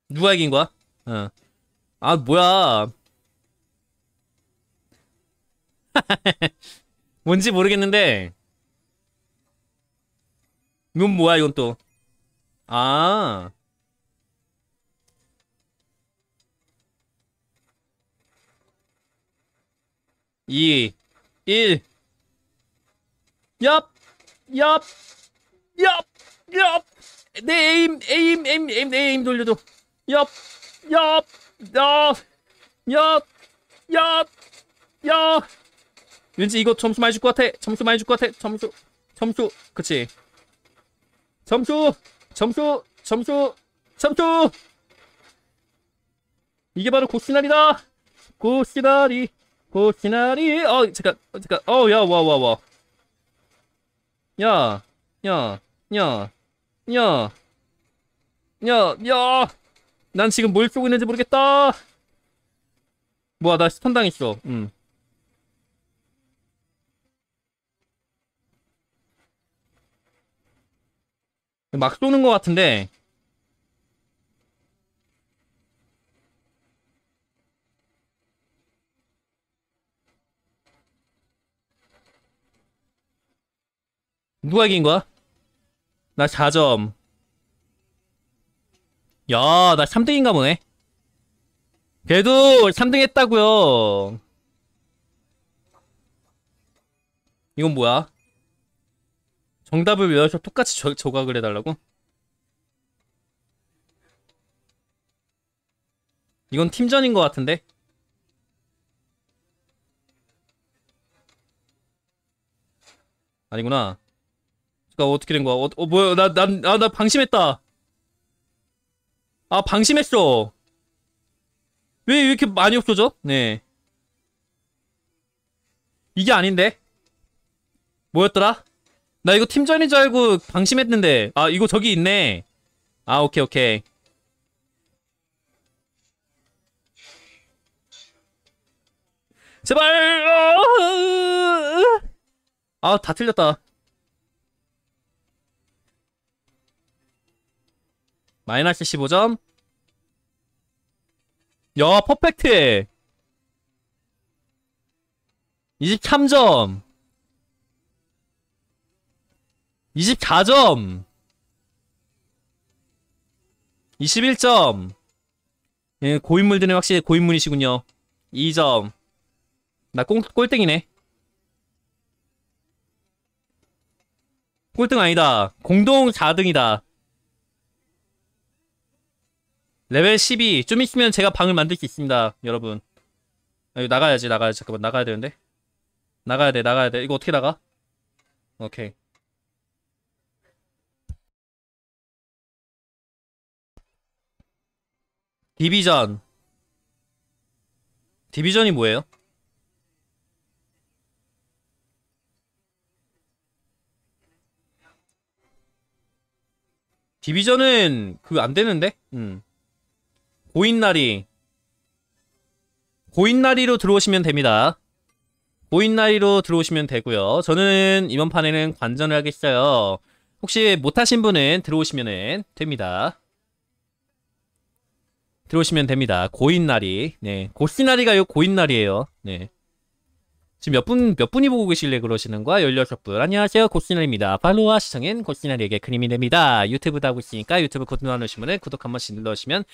누가 이긴 거야? 어. 아, 뭐야. 뭔지 모르겠는데. 이건 뭐야, 이건 또. 아. 이1 얍! 얍! 얍! 얍! 내 에임, 에임, 에임, 에임, 내 에임 돌려줘. 얍! 얍! 얍! 얍! 얍! 야! 왠지 이거 점수 많이 줄 것 같아. 점수 많이 줄 것 같아. 점수. 점수. 그치. 점수! 점수! 점수! 점수! 이게 바로 고스날이다고스날이 고키나리 어 잠깐 어, 잠깐 어 야 와 와와 야야 야 야 야 야 난 지금 뭘 쓰고 있는지 모르겠다 뭐야 나 스턴 당했어 음막 쏘는 것 같은데 누가 이긴 거야? 나 4점. 야, 나 3등인가 보네. 그래도 3등 했다고요. 이건 뭐야? 정답을 외워서 똑같이 저, 조각을 해달라고? 이건 팀전인 것 같은데? 아니구나. 그러니까 어떻게 된 거야? 어, 어 뭐야? 나난나 아, 나 방심했다. 아 방심했어. 왜, 왜 이렇게 많이 없어져? 네. 이게 아닌데? 뭐였더라? 나 이거 팀전인 줄 알고 방심했는데 아 이거 저기 있네 아 오케이 오케이 제발 아다 아, 틀렸다 마이너스 15점 야 퍼펙트 23점 24점 21점 예, 고인물들은 확실히 고인물이시군요 2점 나 꼴, 꼴등이네 꼴등 아니다 공동 4등이다 레벨 12. 좀 있으면 제가 방을 만들 수 있습니다. 여러분. 여기 나가야지, 나가야지. 잠깐만, 나가야 되는데. 나가야 돼, 나가야 돼. 이거 어떻게 나가? 오케이. 디비전. 디비전이 뭐예요? 디비전은 그 안 되는데? 음. 고인나리 고인나리로 들어오시면 됩니다 고인나리로 들어오시면 되고요 저는 이번 판에는 관전을 하겠어요 혹시 못하신 분은 들어오시면 됩니다 들어오시면 됩니다 고인나리 네 고스나리가 요고인나리에요네 지금 몇 분, 몇 분이 보고 계실래 그러시는 거야? 16분. 안녕하세요. 고스나리입니다. 팔로와 시청인 고스나리에게 크림이 됩니다. 유튜브도 하고 있으니까 유튜브 구독 안 하시면 구독 한 번씩 눌러주시면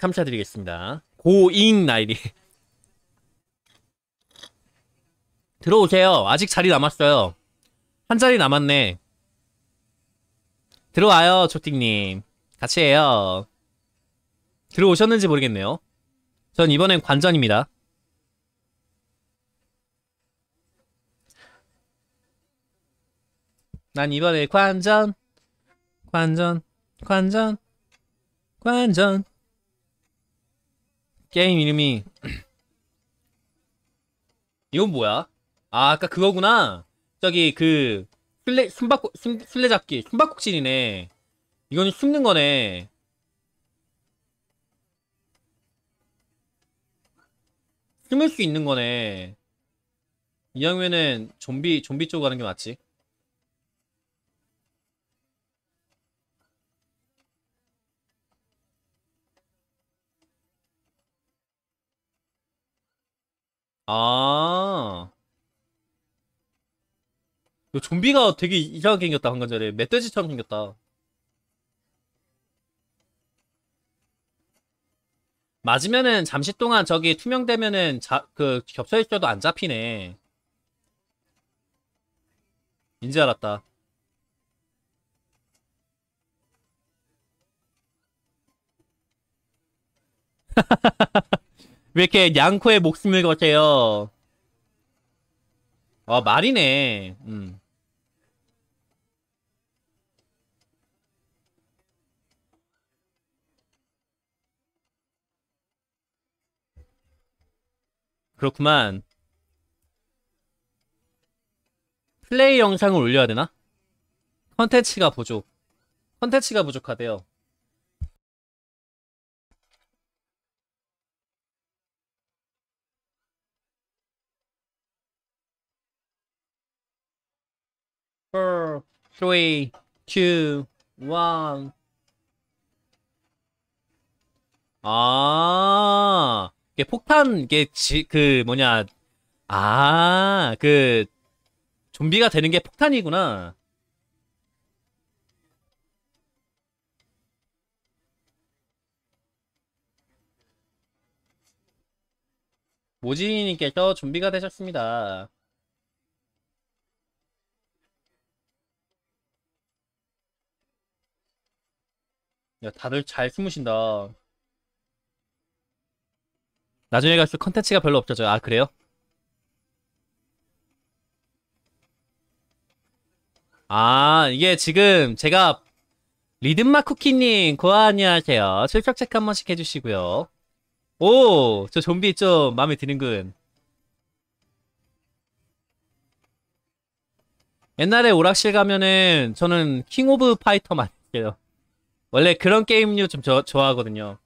감사 드리겠습니다. 고잉 나이리. 들어오세요. 아직 자리 남았어요. 한 자리 남았네. 들어와요, 초띵님. 같이 해요. 들어오셨는지 모르겠네요. 전 이번엔 관전입니다. 난 이번에 관전, 관전, 관전, 관전. 게임 이름이 이건 뭐야? 아 아까 그거구나 저기 그 술래 숨바꼭 술래잡기 숨바꼭질이네 이거는 숨는 거네 숨을 수 있는 거네 이왕이면은 좀비 좀비 쪽으로 가는 게 맞지 아. 요 좀비가 되게 이상하게 생겼다, 방금 전에. 멧돼지처럼 생겼다. 맞으면은 잠시 동안 저기 투명되면은 자, 그 겹쳐있어도 안 잡히네. 인지 알았다. 왜 이렇게 양코의 목숨을 거세요? 아, 어, 말이네. 음. 그렇구만. 플레이 영상을 올려야 되나? 컨텐츠가 부족. 컨텐츠가 부족하대요. three, two, one. 아, 이게 폭탄, 이게 지, 그 뭐냐, 아, 그 좀비가 되는 게 폭탄이구나. 모지님께서 좀비가 되셨습니다. 야, 다들 잘 숨으신다. 나중에 갈수록 컨텐츠가 별로 없죠. 아, 그래요? 아, 이게 지금 제가 리듬마 쿠키님, 고아 안녕하세요. 출석 체크 한 번씩 해주시고요. 오, 저 좀비 좀 마음에 드는군. 옛날에 오락실 가면은 저는 킹 오브 파이터만 할게요. 원래 그런 게임류 좀 저, 좋아하거든요.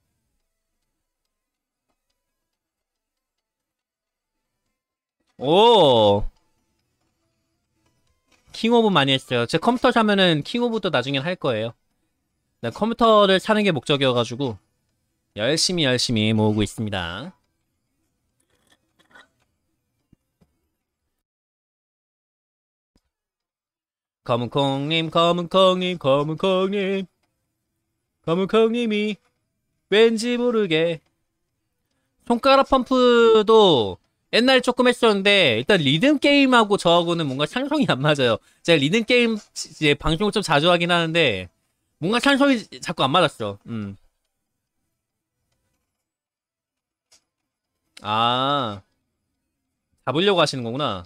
오! 킹오브 많이 했어요. 제 컴퓨터 사면은 킹오브도 나중엔 할 거예요. 난 네, 컴퓨터를 사는 게 목적이어가지고 열심히 열심히 모으고 있습니다. 검은콩님 검은콩님 검은콩님 거무콩님이 왠지 모르게 손가락 펌프도 옛날 조금 했었는데 일단 리듬 게임하고 저하고는 뭔가 상성이 안 맞아요. 제가 리듬 게임 이제 방송을 좀 자주 하긴 하는데 뭔가 상성이 자꾸 안 맞았어. 음. 아 잡으려고 하시는 거구나.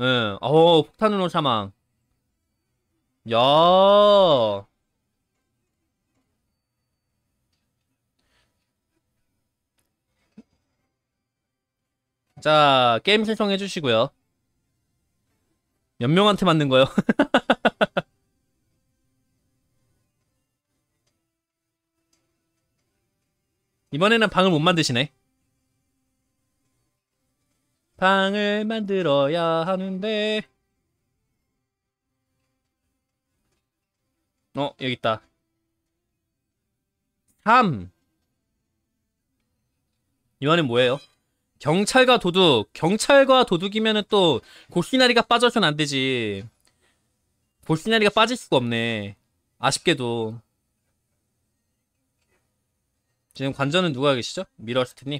예. 어 폭탄으로 사망. 야. 자, 게임 신청해 주시고요. 몇 명한테 맞는 거요? 이번에는 방을 못 만드시네. 방을 만들어야 하는데 어 여기 있다 3 이번엔 뭐예요? 경찰과 도둑 경찰과 도둑이면은 또 골시나리가 빠져선 안되지 골시나리가 빠질 수가 없네 아쉽게도 지금 관전은 누가 계시죠? 미러스트님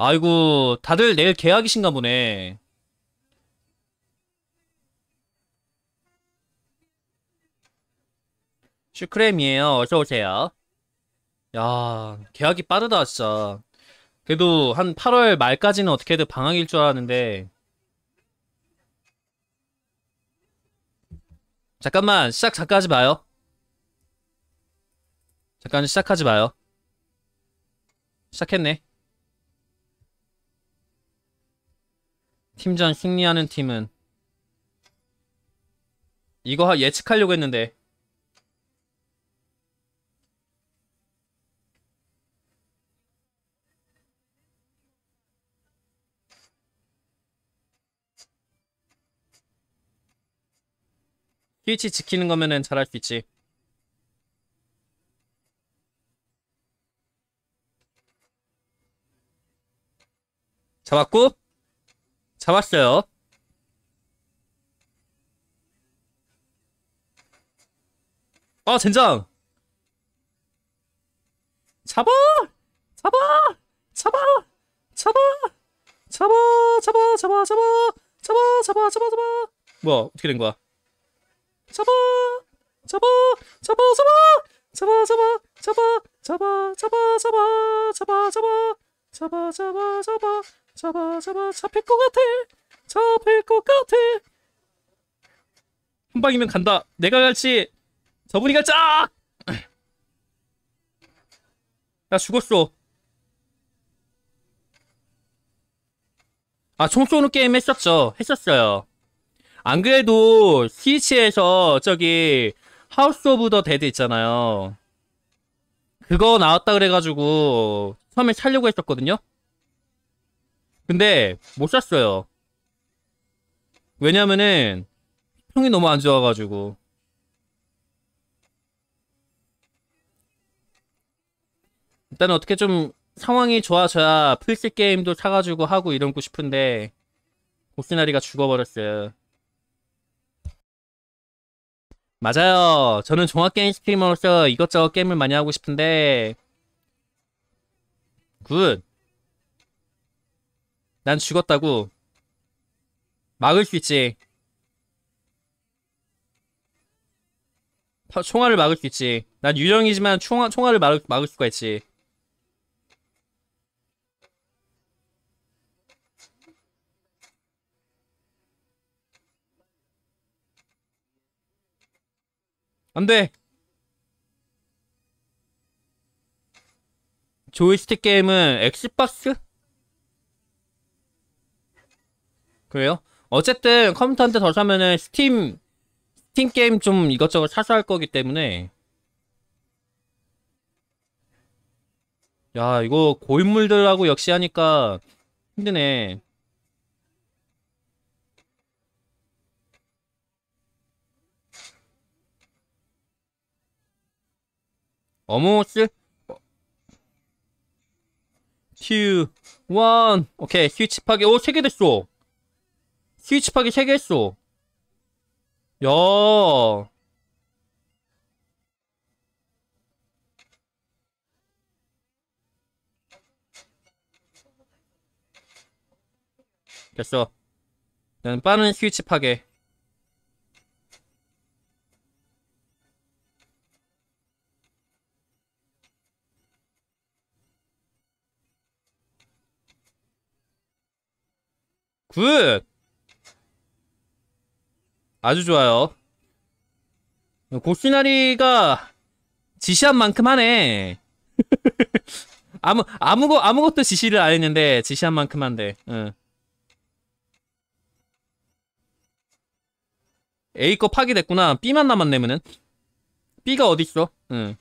아이고 다들 내일 계약이신가 보네 슈크램이에요 어서오세요 야 계약이 빠르다 진짜 그래도 한 8월 말까지는 어떻게든 방학일 줄 알았는데 잠깐만 시작 잠깐 하지 마요 잠깐 시작하지 마요 시작했네 팀전 승리하는 팀은 이거 예측하려고 했는데 힐치 지키는 거면은 잘할 수 있지 잡았고 잡았어요. 아 젠장. 잡아! 잡아! 잡아! 잡아! 잡아! 잡아! 잡아! 잡아! 잡아! 잡아! 잡아! 잡아! 뭐야 어떻게 된 거야? 잡아! 잡아! 잡아! 잡아! 잡아! 잡아! 잡아! 잡아! 잡아! 잡아! 잡아! 잡아! 잡아! 잡아! 잡아! 잡아 잡아 잡힐 것 같아 잡힐 것 같아 한 방이면 간다 내가 갈지 저분이 갈지 아! 나 죽었어 아, 총 쏘는 게임 했었죠. 했었어요. 안 그래도 스위치에서 저기 하우스 오브 더 데드 있잖아요. 그거 나왔다 그래가지고 처음에 살려고 했었거든요. 근데 못 샀어요. 왜냐면은 평이 너무 안 좋아가지고 일단 어떻게 좀 상황이 좋아져야 플스 게임도 사가지고 하고 이러고 싶은데 고스나리가 죽어버렸어요. 맞아요. 저는 종합게임 스트리머로서 이것저것 게임을 많이 하고 싶은데 굿. 난 죽었다고 막을 수 있지. 총알을 막을 수 있지. 난 유령이지만 총알, 총알을 막을, 막을 수가 있지. 안 돼! 조이스틱 게임은 엑스박스? 그래요? 어쨌든 컴퓨터한테 더 사면은 스팀 스팀 게임 좀 이것저것 사서할 거기 때문에 야 이거 고인물들하고 역시 하니까 힘드네 어몽어스 큐, 원, 오케이, 스위치 파괴, 오, 세 개 됐어. 스위치 파괴 3개 했어 야 됐어 나는 빠른 스위치 파괴 굿! 아주 좋아요 고스나리가 지시한 만큼 하네 아무 아무 아무것도 지시를 안 했는데 지시한 만큼 한데 응. A거 파기됐구나 B만 남았네 면은 B가 어딨어 응.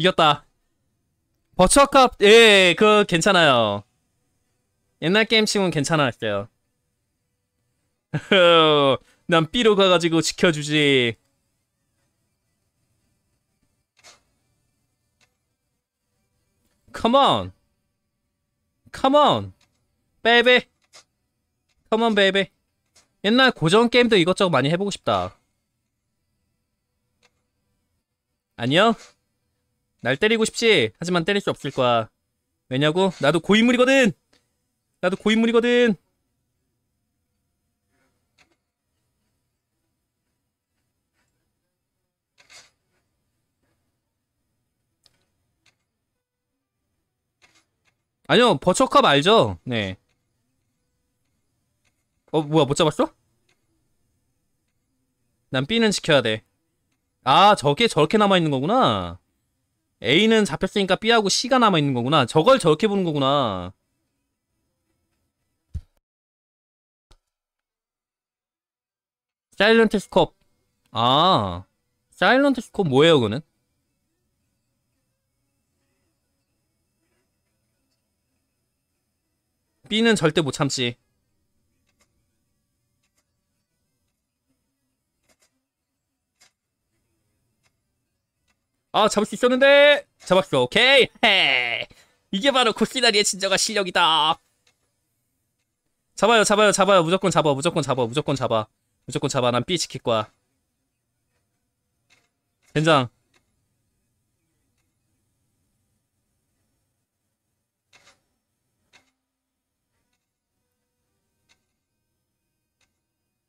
이겼다. 버추어컵 예, 그, 괜찮아요. 옛날 게임치면 괜찮았어요. 난 B로 가가지고 지켜주지. 컴온! 컴온! on. Come on. 옛날 고전 게임도 이것저것 많이 해보고 싶다. 안녕? 날 때리고 싶지 하지만 때릴 수 없을 거야 왜냐고? 나도 고인물이거든 나도 고인물이거든 아니요 버처컵 알죠 네어 뭐야 못 잡았어? 난 B는 지켜야 돼아 저게 저렇게 남아있는 거구나 A는 잡혔으니까 B하고 C가 남아있는 거구나. 저걸 저렇게 보는 거구나. 사일런트 스콥. 아, 사일런트 스콥 뭐예요, 그거는? B는 절대 못 참지. 아 잡을 수 있었는데 잡았어 오케이 헤이. 이게 바로 코시나리의 진정한 실력이다 잡아요 잡아요 잡아요 무조건 잡아 무조건 잡아 무조건 잡아 무조건 잡아 난 B 지킬 거야 된장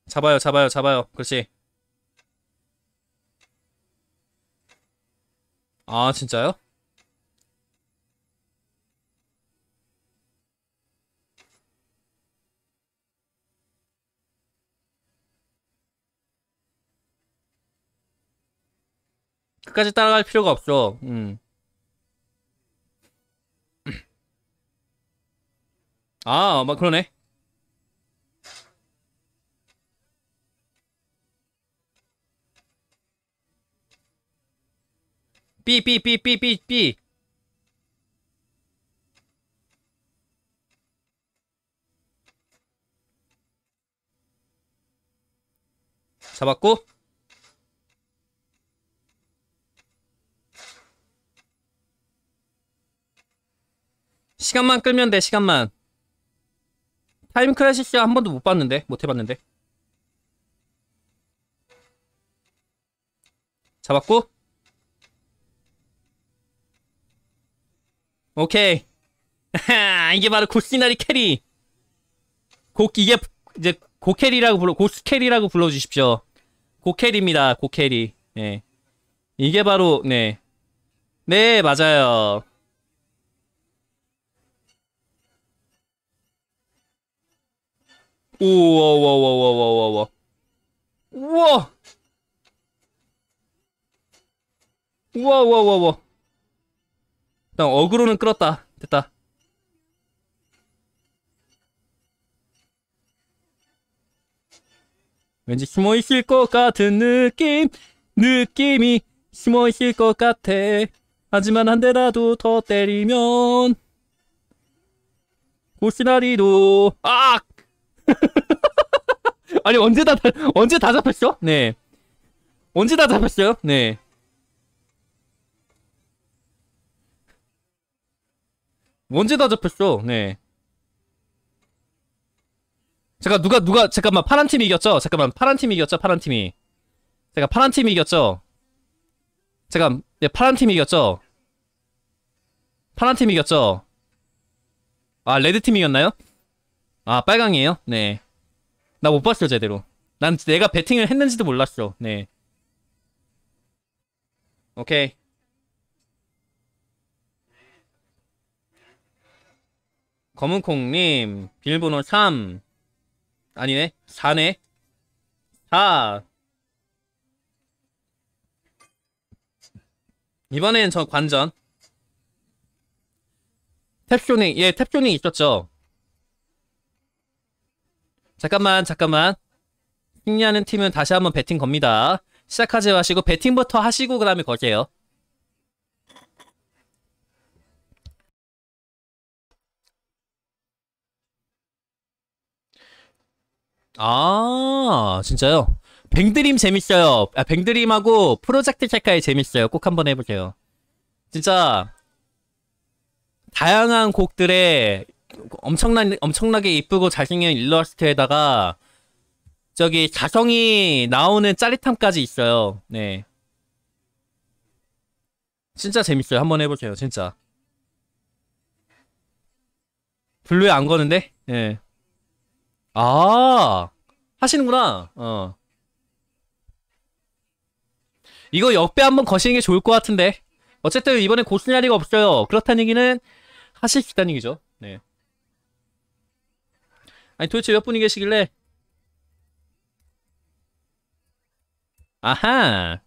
잡아요 잡아요 잡아요 그렇지 아 진짜요? 끝까지 따라갈 필요가 없어. 음. 아, 막 그러네. 삐삐삐삐삐삐 잡았고 시간만 끌면 돼 시간만 타임 크래시 씨가 한 번도 못 봤는데 못 해봤는데 잡았고 오케이. 이게 바로 고시나리 캐리. 고 이게 이제 고캐리라고 불러 고스캐리라고 불러주십시오. 고캐리입니다. 고캐리. 네. 이게 바로 네. 네 맞아요. 우와와와와와와와. 우와. 우와와와와. 우일 어그로는 끌었다. 됐다. 왠지 숨어 있을 것 같은 느낌 느낌이 숨어 있을 것 같아 하지만 한 대라도 더 때리면 고시나리도 아 아니 언제 다 언제 다 잡혔어? 네 언제 다 잡혔어요? 네 언제 다 잡혔죠? 네. 잠깐 누가 누가 잠깐만 파란 팀이 이겼죠? 잠깐만 파란 팀이 이겼죠? 파란 팀이. 제가 파란 팀이 이겼죠? 잠깐 네, 파란 팀이 이겼죠? 파란 팀이 이겼죠? 아 레드 팀이었나요? 아 빨강이에요? 네. 나 못 봤어 제대로. 난 내가 배팅을 했는지도 몰랐어. 네. 오케이. 검은콩님 비밀번호 3 아니네 4네 4 이번엔 저 관전 탭쇼닝 예 탭쇼닝 있었죠 잠깐만 잠깐만 승리하는 팀은 다시 한번 배팅 겁니다 시작하지 마시고 배팅부터 하시고 그 다음에 걸게요 아 진짜요? 뱅드림 재밌어요. 아, 뱅드림하고 프로젝트 체크이 재밌어요. 꼭 한번 해보세요. 진짜 다양한 곡들의 엄청난 엄청나게 이쁘고 잘생긴 일러스트에다가 저기 자성이 나오는 짜릿함까지 있어요. 네. 진짜 재밌어요. 한번 해보세요. 진짜. 블루에 안 거는데? 예. 네. 아 하시는구나 어 이거 역배 한 번 거시는 게 좋을 것 같은데 어쨌든 이번에 고스나 리가 없어요 그렇다는 얘기는 하실 수 있다는 얘기죠 네 아니 도대체 몇 분이 계시길래 아하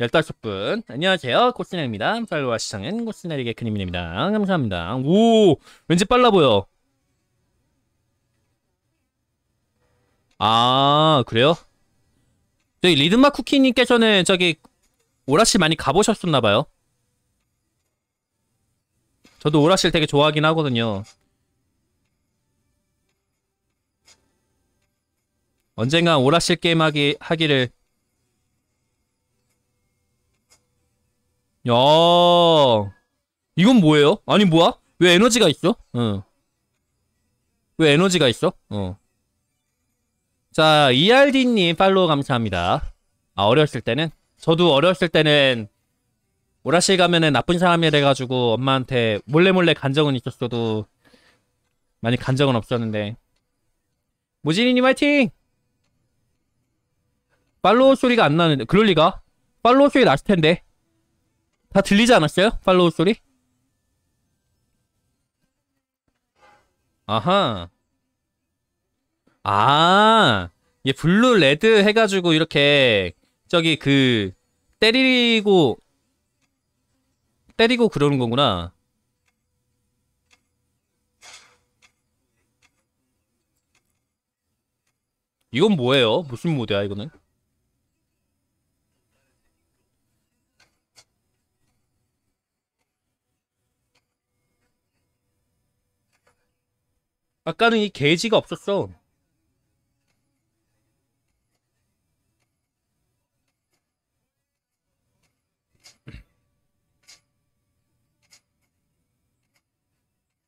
15분 안녕하세요 고스나리입니다 팔로와 시청은 고스나리의 크림입니다 감사합니다 오 왠지 빨라 보여 아 그래요? 저기 리듬마 쿠키님께서는 저기 오라실 많이 가보셨었나봐요 저도 오라실 되게 좋아하긴 하거든요 언젠가 오라실 게임 하기, 하기를 야 이건 뭐예요? 아니 뭐야? 왜 에너지가 있어? 응. 왜 에너지가 있어? 어. 자, 이알디님 팔로우 감사합니다. 아, 어렸을 때는? 저도 어렸을 때는 오라실 가면은 나쁜 사람이 돼가지고 엄마한테 몰래 몰래 간 적은 있었어도 많이 간 적은 없었는데 무진이님 화이팅! 팔로우 소리가 안 나는데 그럴리가? 팔로우 소리 났을 텐데 다 들리지 않았어요? 팔로우 소리? 아하 아, 이게 블루 레드 해가지고 이렇게 저기 그 때리고 때리고 그러는 거구나. 이건 뭐예요? 무슨 모드야 이거는? 아까는 이 게이지가 없었어.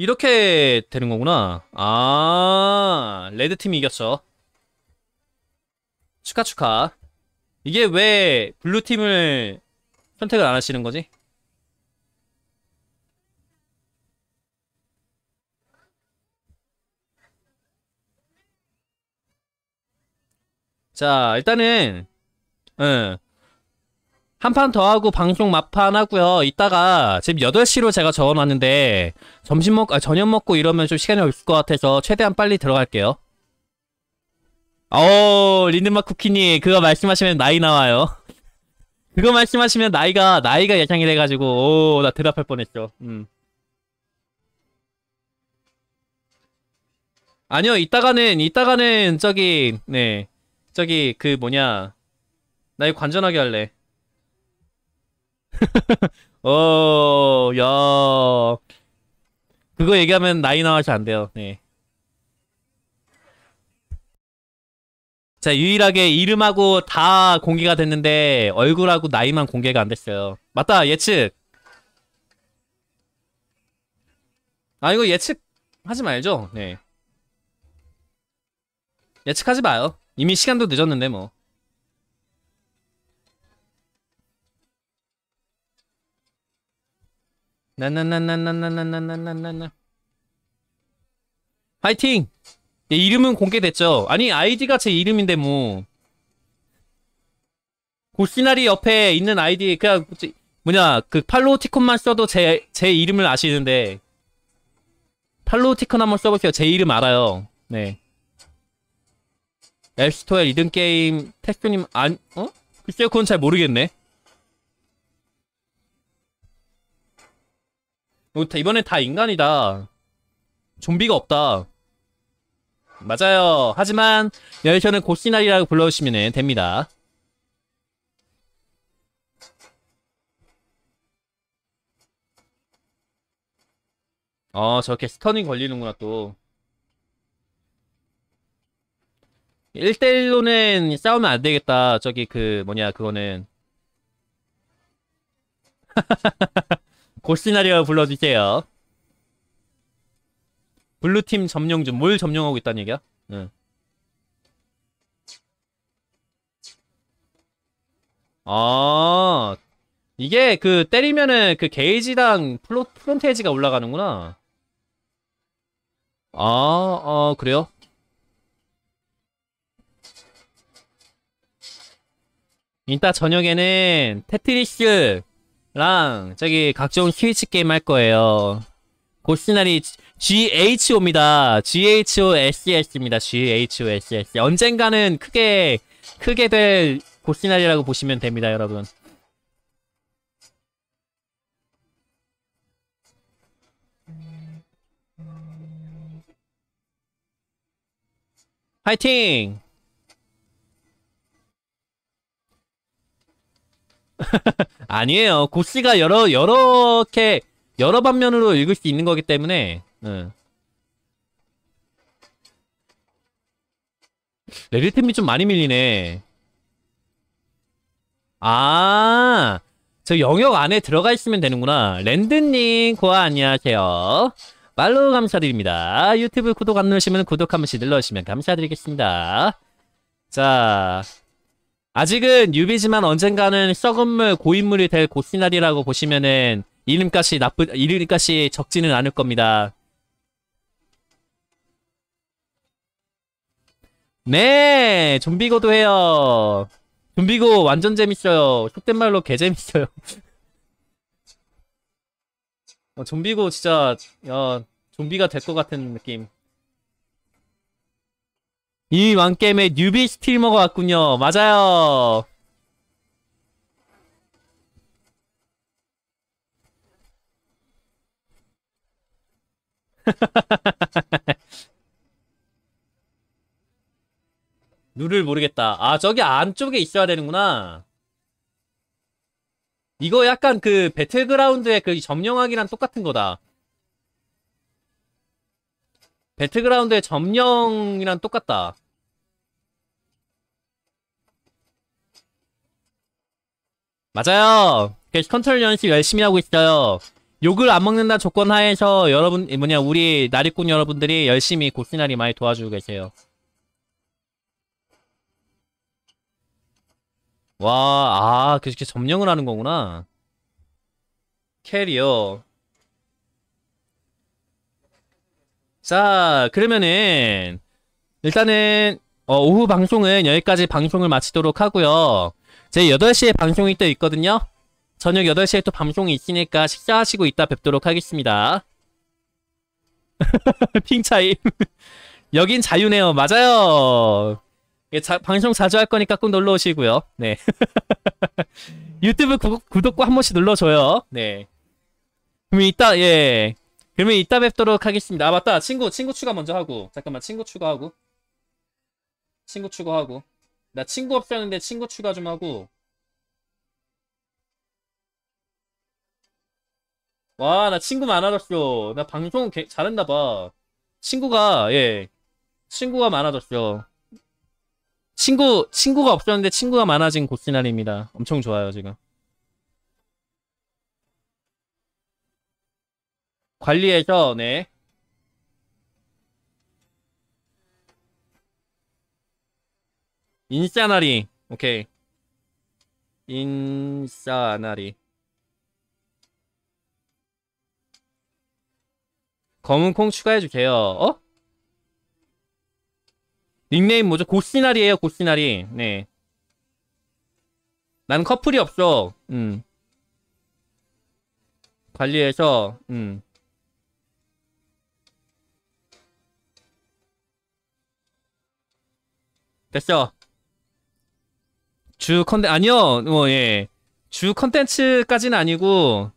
이렇게 되는 거구나. 아, 레드팀이 이겼죠. 축하 축하. 이게 왜 블루팀을 선택을 안 하시는 거지? 자, 일단은 응. 한판더 하고 방송 마판 하고요. 이따가 지금 8시로 제가 적어놨는데 점심 먹, 아, 저녁 먹고 이러면 좀 시간이 없을 것 같아서 최대한 빨리 들어갈게요. 어 린드마 쿠키님 그거 말씀하시면 나이 나와요. 그거 말씀하시면 나이가 나이가 예상이 돼가지고 오 나 대답할 뻔했죠. 음. 아니요 이따가는 이따가는 저기 네 저기 그 뭐냐 나이 관전하게 할래. 어, 야. 그거 얘기하면 나이 나와서 안 돼요. 네. 자, 유일하게 이름하고 다 공개가 됐는데 얼굴하고 나이만 공개가 안 됐어요. 맞다, 예측. 아, 이거 예측 하지 말죠. 네. 예측하지 마요. 이미 시간도 늦었는데 뭐. 나나나나나나나나나나 파이팅! 예, 이름은 공개됐죠. 아니 아이디가 제 이름인데 뭐 고시나리 옆에 있는 아이디 그냥 뭐냐 그 팔로우티콘만 써도 제 제 이름을 아시는데 팔로우티콘 한번 써볼게요제 이름 알아요. 네. 엘스토어 리듬 게임 택스님안 어? 글쎄요 그건 잘 모르겠네. 뭐 이번엔 다 인간이다. 좀비가 없다. 맞아요. 하지만 열혈는 고시나리라고 불러주시면 됩니다. 어 저렇게 스터닝 걸리는구나 또 1대1로는 싸우면 안되겠다 저기 그 뭐냐 그거는 고시나리오 불러주세요. 블루팀 점령 중. 뭘 점령하고 있다는 얘기야? 응. 아, 이게 그 때리면은 그 게이지당 플로, 프론테이지가 올라가는구나. 아, 어, 그래요? 이따 저녁에는 테트리스 랑 저기 각종 스위치 게임 할 거예요. 고스나리 GHO입니다. GHOSS입니다. GHOSS. 언젠가는 크게 크게 될 고스나리라고 보시면 됩니다, 여러분. 화이팅! 아니에요. 고씨가 여러 여러게 여러 반면으로 읽을 수 있는 거기 때문에. 응. 레리템이 좀 많이 밀리네. 아, 저 영역 안에 들어가 있으면 되는구나. 랜드님, 고아 안녕하세요. 말로 감사드립니다. 유튜브 구독 안 누르시면 구독 한 번씩 눌러주시면 감사드리겠습니다. 자, 아직은 뉴비지만 언젠가는 썩은물 고인물이 될 고스날이라고 보시면은 이름값이 나쁘 이름값이 적지는 않을 겁니다. 네, 좀비고도 해요. 좀비고 완전 재밌어요. 속된 말로 개 재밌어요. 어, 좀비고 진짜 어, 좀비가 될 것 같은 느낌. 이 왕게임에 뉴비 스트리머가 왔군요. 맞아요. 룰을 모르겠다. 아, 저기 안쪽에 있어야 되는구나. 이거 약간 그 배틀그라운드의 그 점령하기랑 똑같은 거다. 배틀그라운드의 점령이랑 똑같다. 맞아요. 그래 컨트롤 연습 열심히 하고 있어요. 욕을 안 먹는다 조건 하에서 여러분 뭐냐 우리 나리꾼 여러분들이 열심히 고스나리 많이 도와주고 계세요. 와, 아, 그렇게 점령을 하는 거구나. 캐리어. 자 그러면은 일단은 어, 오후 방송은 여기까지 방송을 마치도록 하고요. 제 8시에 방송이 또 있거든요. 저녁 8시에 또 방송이 있으니까 식사하시고 이따 뵙도록 하겠습니다. 핑차임. 여긴 자유네요. 맞아요. 예, 자, 방송 자주 할 거니까 꼭 놀러 오시고요. 네. 유튜브 구, 구독과 한 번씩 눌러줘요. 네. 그럼 이따, 예. 그러면 이따 뵙도록 하겠습니다. 아 맞다. 친구 친구 추가 먼저 하고 잠깐만 친구 추가하고 친구 추가하고 나 친구 없었는데 친구 추가 좀 하고 와 나 친구 많아졌어. 나 방송 개, 잘했나 봐. 친구가 예 친구가 많아졌어. 친구 친구가 없었는데 친구가 많아진 고스나리입니다. 엄청 좋아요 지금. 관리해서 네. 인싸나리 오케이 인싸나리 검은콩 추가해주세요 어? 닉네임 뭐죠? 고시나리에요 고시나리 네난 커플이 없어 음 관리해서 음 됐어. 주 컨텐 아니요. 뭐 예. 주 컨텐츠까지는 아니고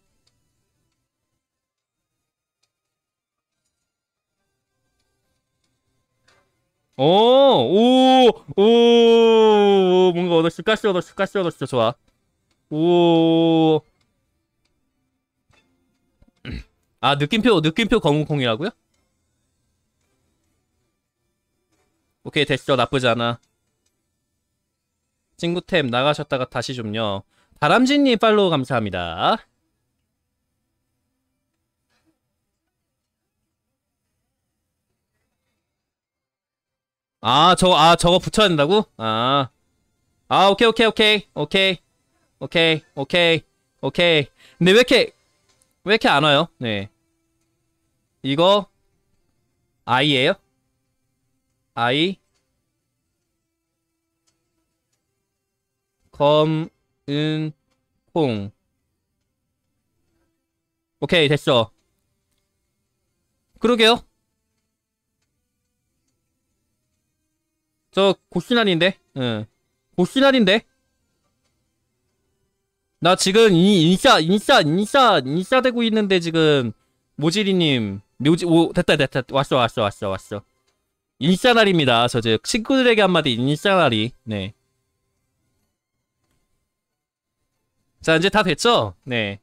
오, 오, 오 뭔가 얻었어, 가스 얻었어, 가스 얻었어, 좋아. 오. 아, 느낌표, 느낌표 검은콩이라고요? 오케이 됐죠 나쁘지 않아 친구템 나가셨다가 다시 좀요 다람쥐님 팔로우 감사합니다 아 저거 아 저거 붙여야 된다고? 아아 아, 오케이 오케이 오케이 오케이 오케이 오케이 오케이 근데 왜 이렇게 왜 이렇게 안 와요? 네 이거 아이예요? I 검, 은, 콩 오케이 됐어 그러게요 저 고스날인데 응 고스날인데 나 지금 이 인싸 인싸 인싸 인싸 되고 있는데 지금 모지리님 묘지 오 됐다 됐다 왔어 왔어 왔어 왔어 인싸날입니다. 저제 친구들에게 한마디 인싸날이. 네. 자 이제 다 됐죠? 네.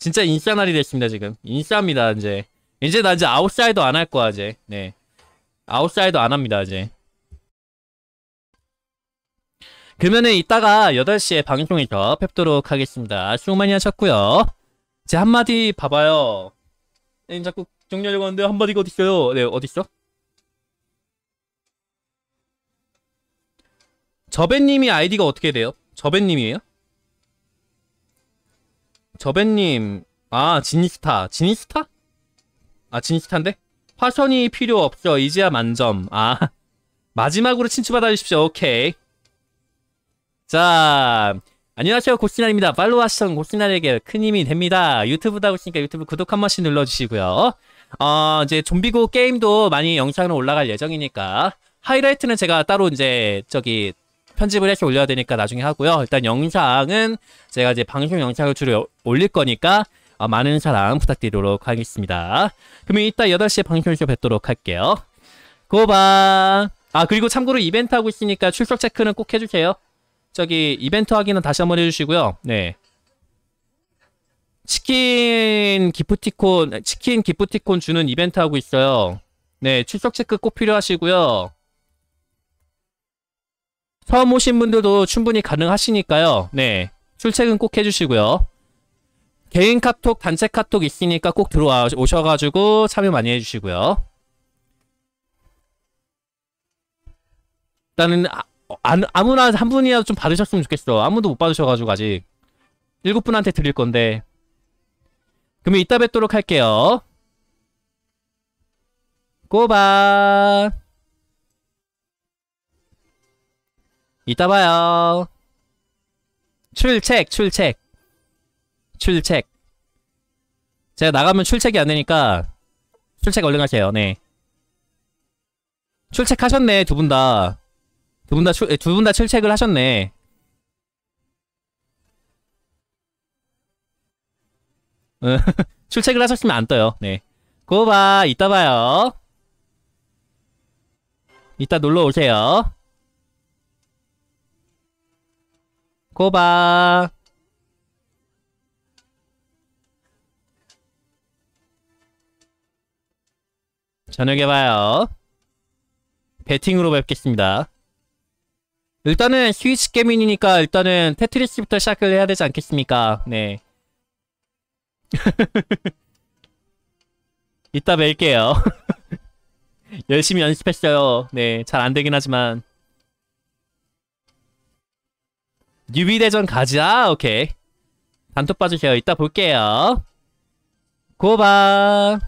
진짜 인싸날이 됐습니다 지금. 인싸입니다 이제. 이제 나 이제 아웃사이더 안할 거야 이제. 네. 아웃사이더 안 합니다 이제. 그러면은 이따가 8시에 방송에서 뵙도록 하겠습니다. 수고 많이 하셨고요. 제 한마디 봐봐요. 네, 자꾸 정리하려고하는데 한마디가 어딨어요? 네, 어딨어? 저배님이 아이디가 어떻게 돼요? 저배님이에요? 저배님 아 지니스타 지니스타? 아 지니스타인데? 화선이 필요 없죠 이제야 만점 아 마지막으로 친추받아 주십시오 오케이 자 안녕하세요 고스날입니다 팔로우 하시던 고스날에게 큰 힘이 됩니다 유튜브다 보시니까 유튜브 구독 한 번씩 눌러주시고요 어 이제 좀비고 게임도 많이 영상으로 올라갈 예정이니까 하이라이트는 제가 따로 이제 저기 편집을 해서 올려야 되니까 나중에 하고요. 일단 영상은 제가 이제 방송 영상을 주로 올릴 거니까 어, 많은 사랑 부탁드리도록 하겠습니다. 그럼 이따 8시에 방송에서 뵙도록 할게요. 고바! 아 그리고 참고로 이벤트 하고 있으니까 출석 체크는 꼭 해주세요. 저기 이벤트 확인은 다시 한번 해주시고요. 네. 치킨 기프티콘 치킨 기프티콘 주는 이벤트 하고 있어요. 네, 출석 체크 꼭 필요하시고요. 처음 오신 분들도 충분히 가능하시니까요. 네. 출첵은 꼭 해주시고요. 개인 카톡, 단체 카톡 있으니까 꼭 들어와 오셔가지고 참여 많이 해주시고요. 일단은 아, 무나한 분이라도 좀 받으셨으면 좋겠어. 아무도 못 받으셔가지고 아직. 일곱 분한테 드릴 건데. 그럼 이따 뵙도록 할게요. 꼬박. 이따 봐요. 출첵, 출첵. 출첵. 제가 나가면 출첵이 안 되니까 출첵 얼른 하세요 네. 출첵하셨네, 두 분 다. 두 분 다 출, 두 분 다 출첵을 하셨네. 출첵을 하셨으면 안 떠요. 네. 고바, 이따 봐요. 이따 놀러 오세요. 꼬박 저녁에 봐요 배팅으로 뵙겠습니다 일단은 스위치 게임이니까 일단은 테트리스부터 시작을 해야 되지 않겠습니까 네 이따 뵐게요 열심히 연습했어요 네 잘 안되긴 하지만 뉴비대전 가자 오케이 단톡 빠져 되어 있다 볼게요 고방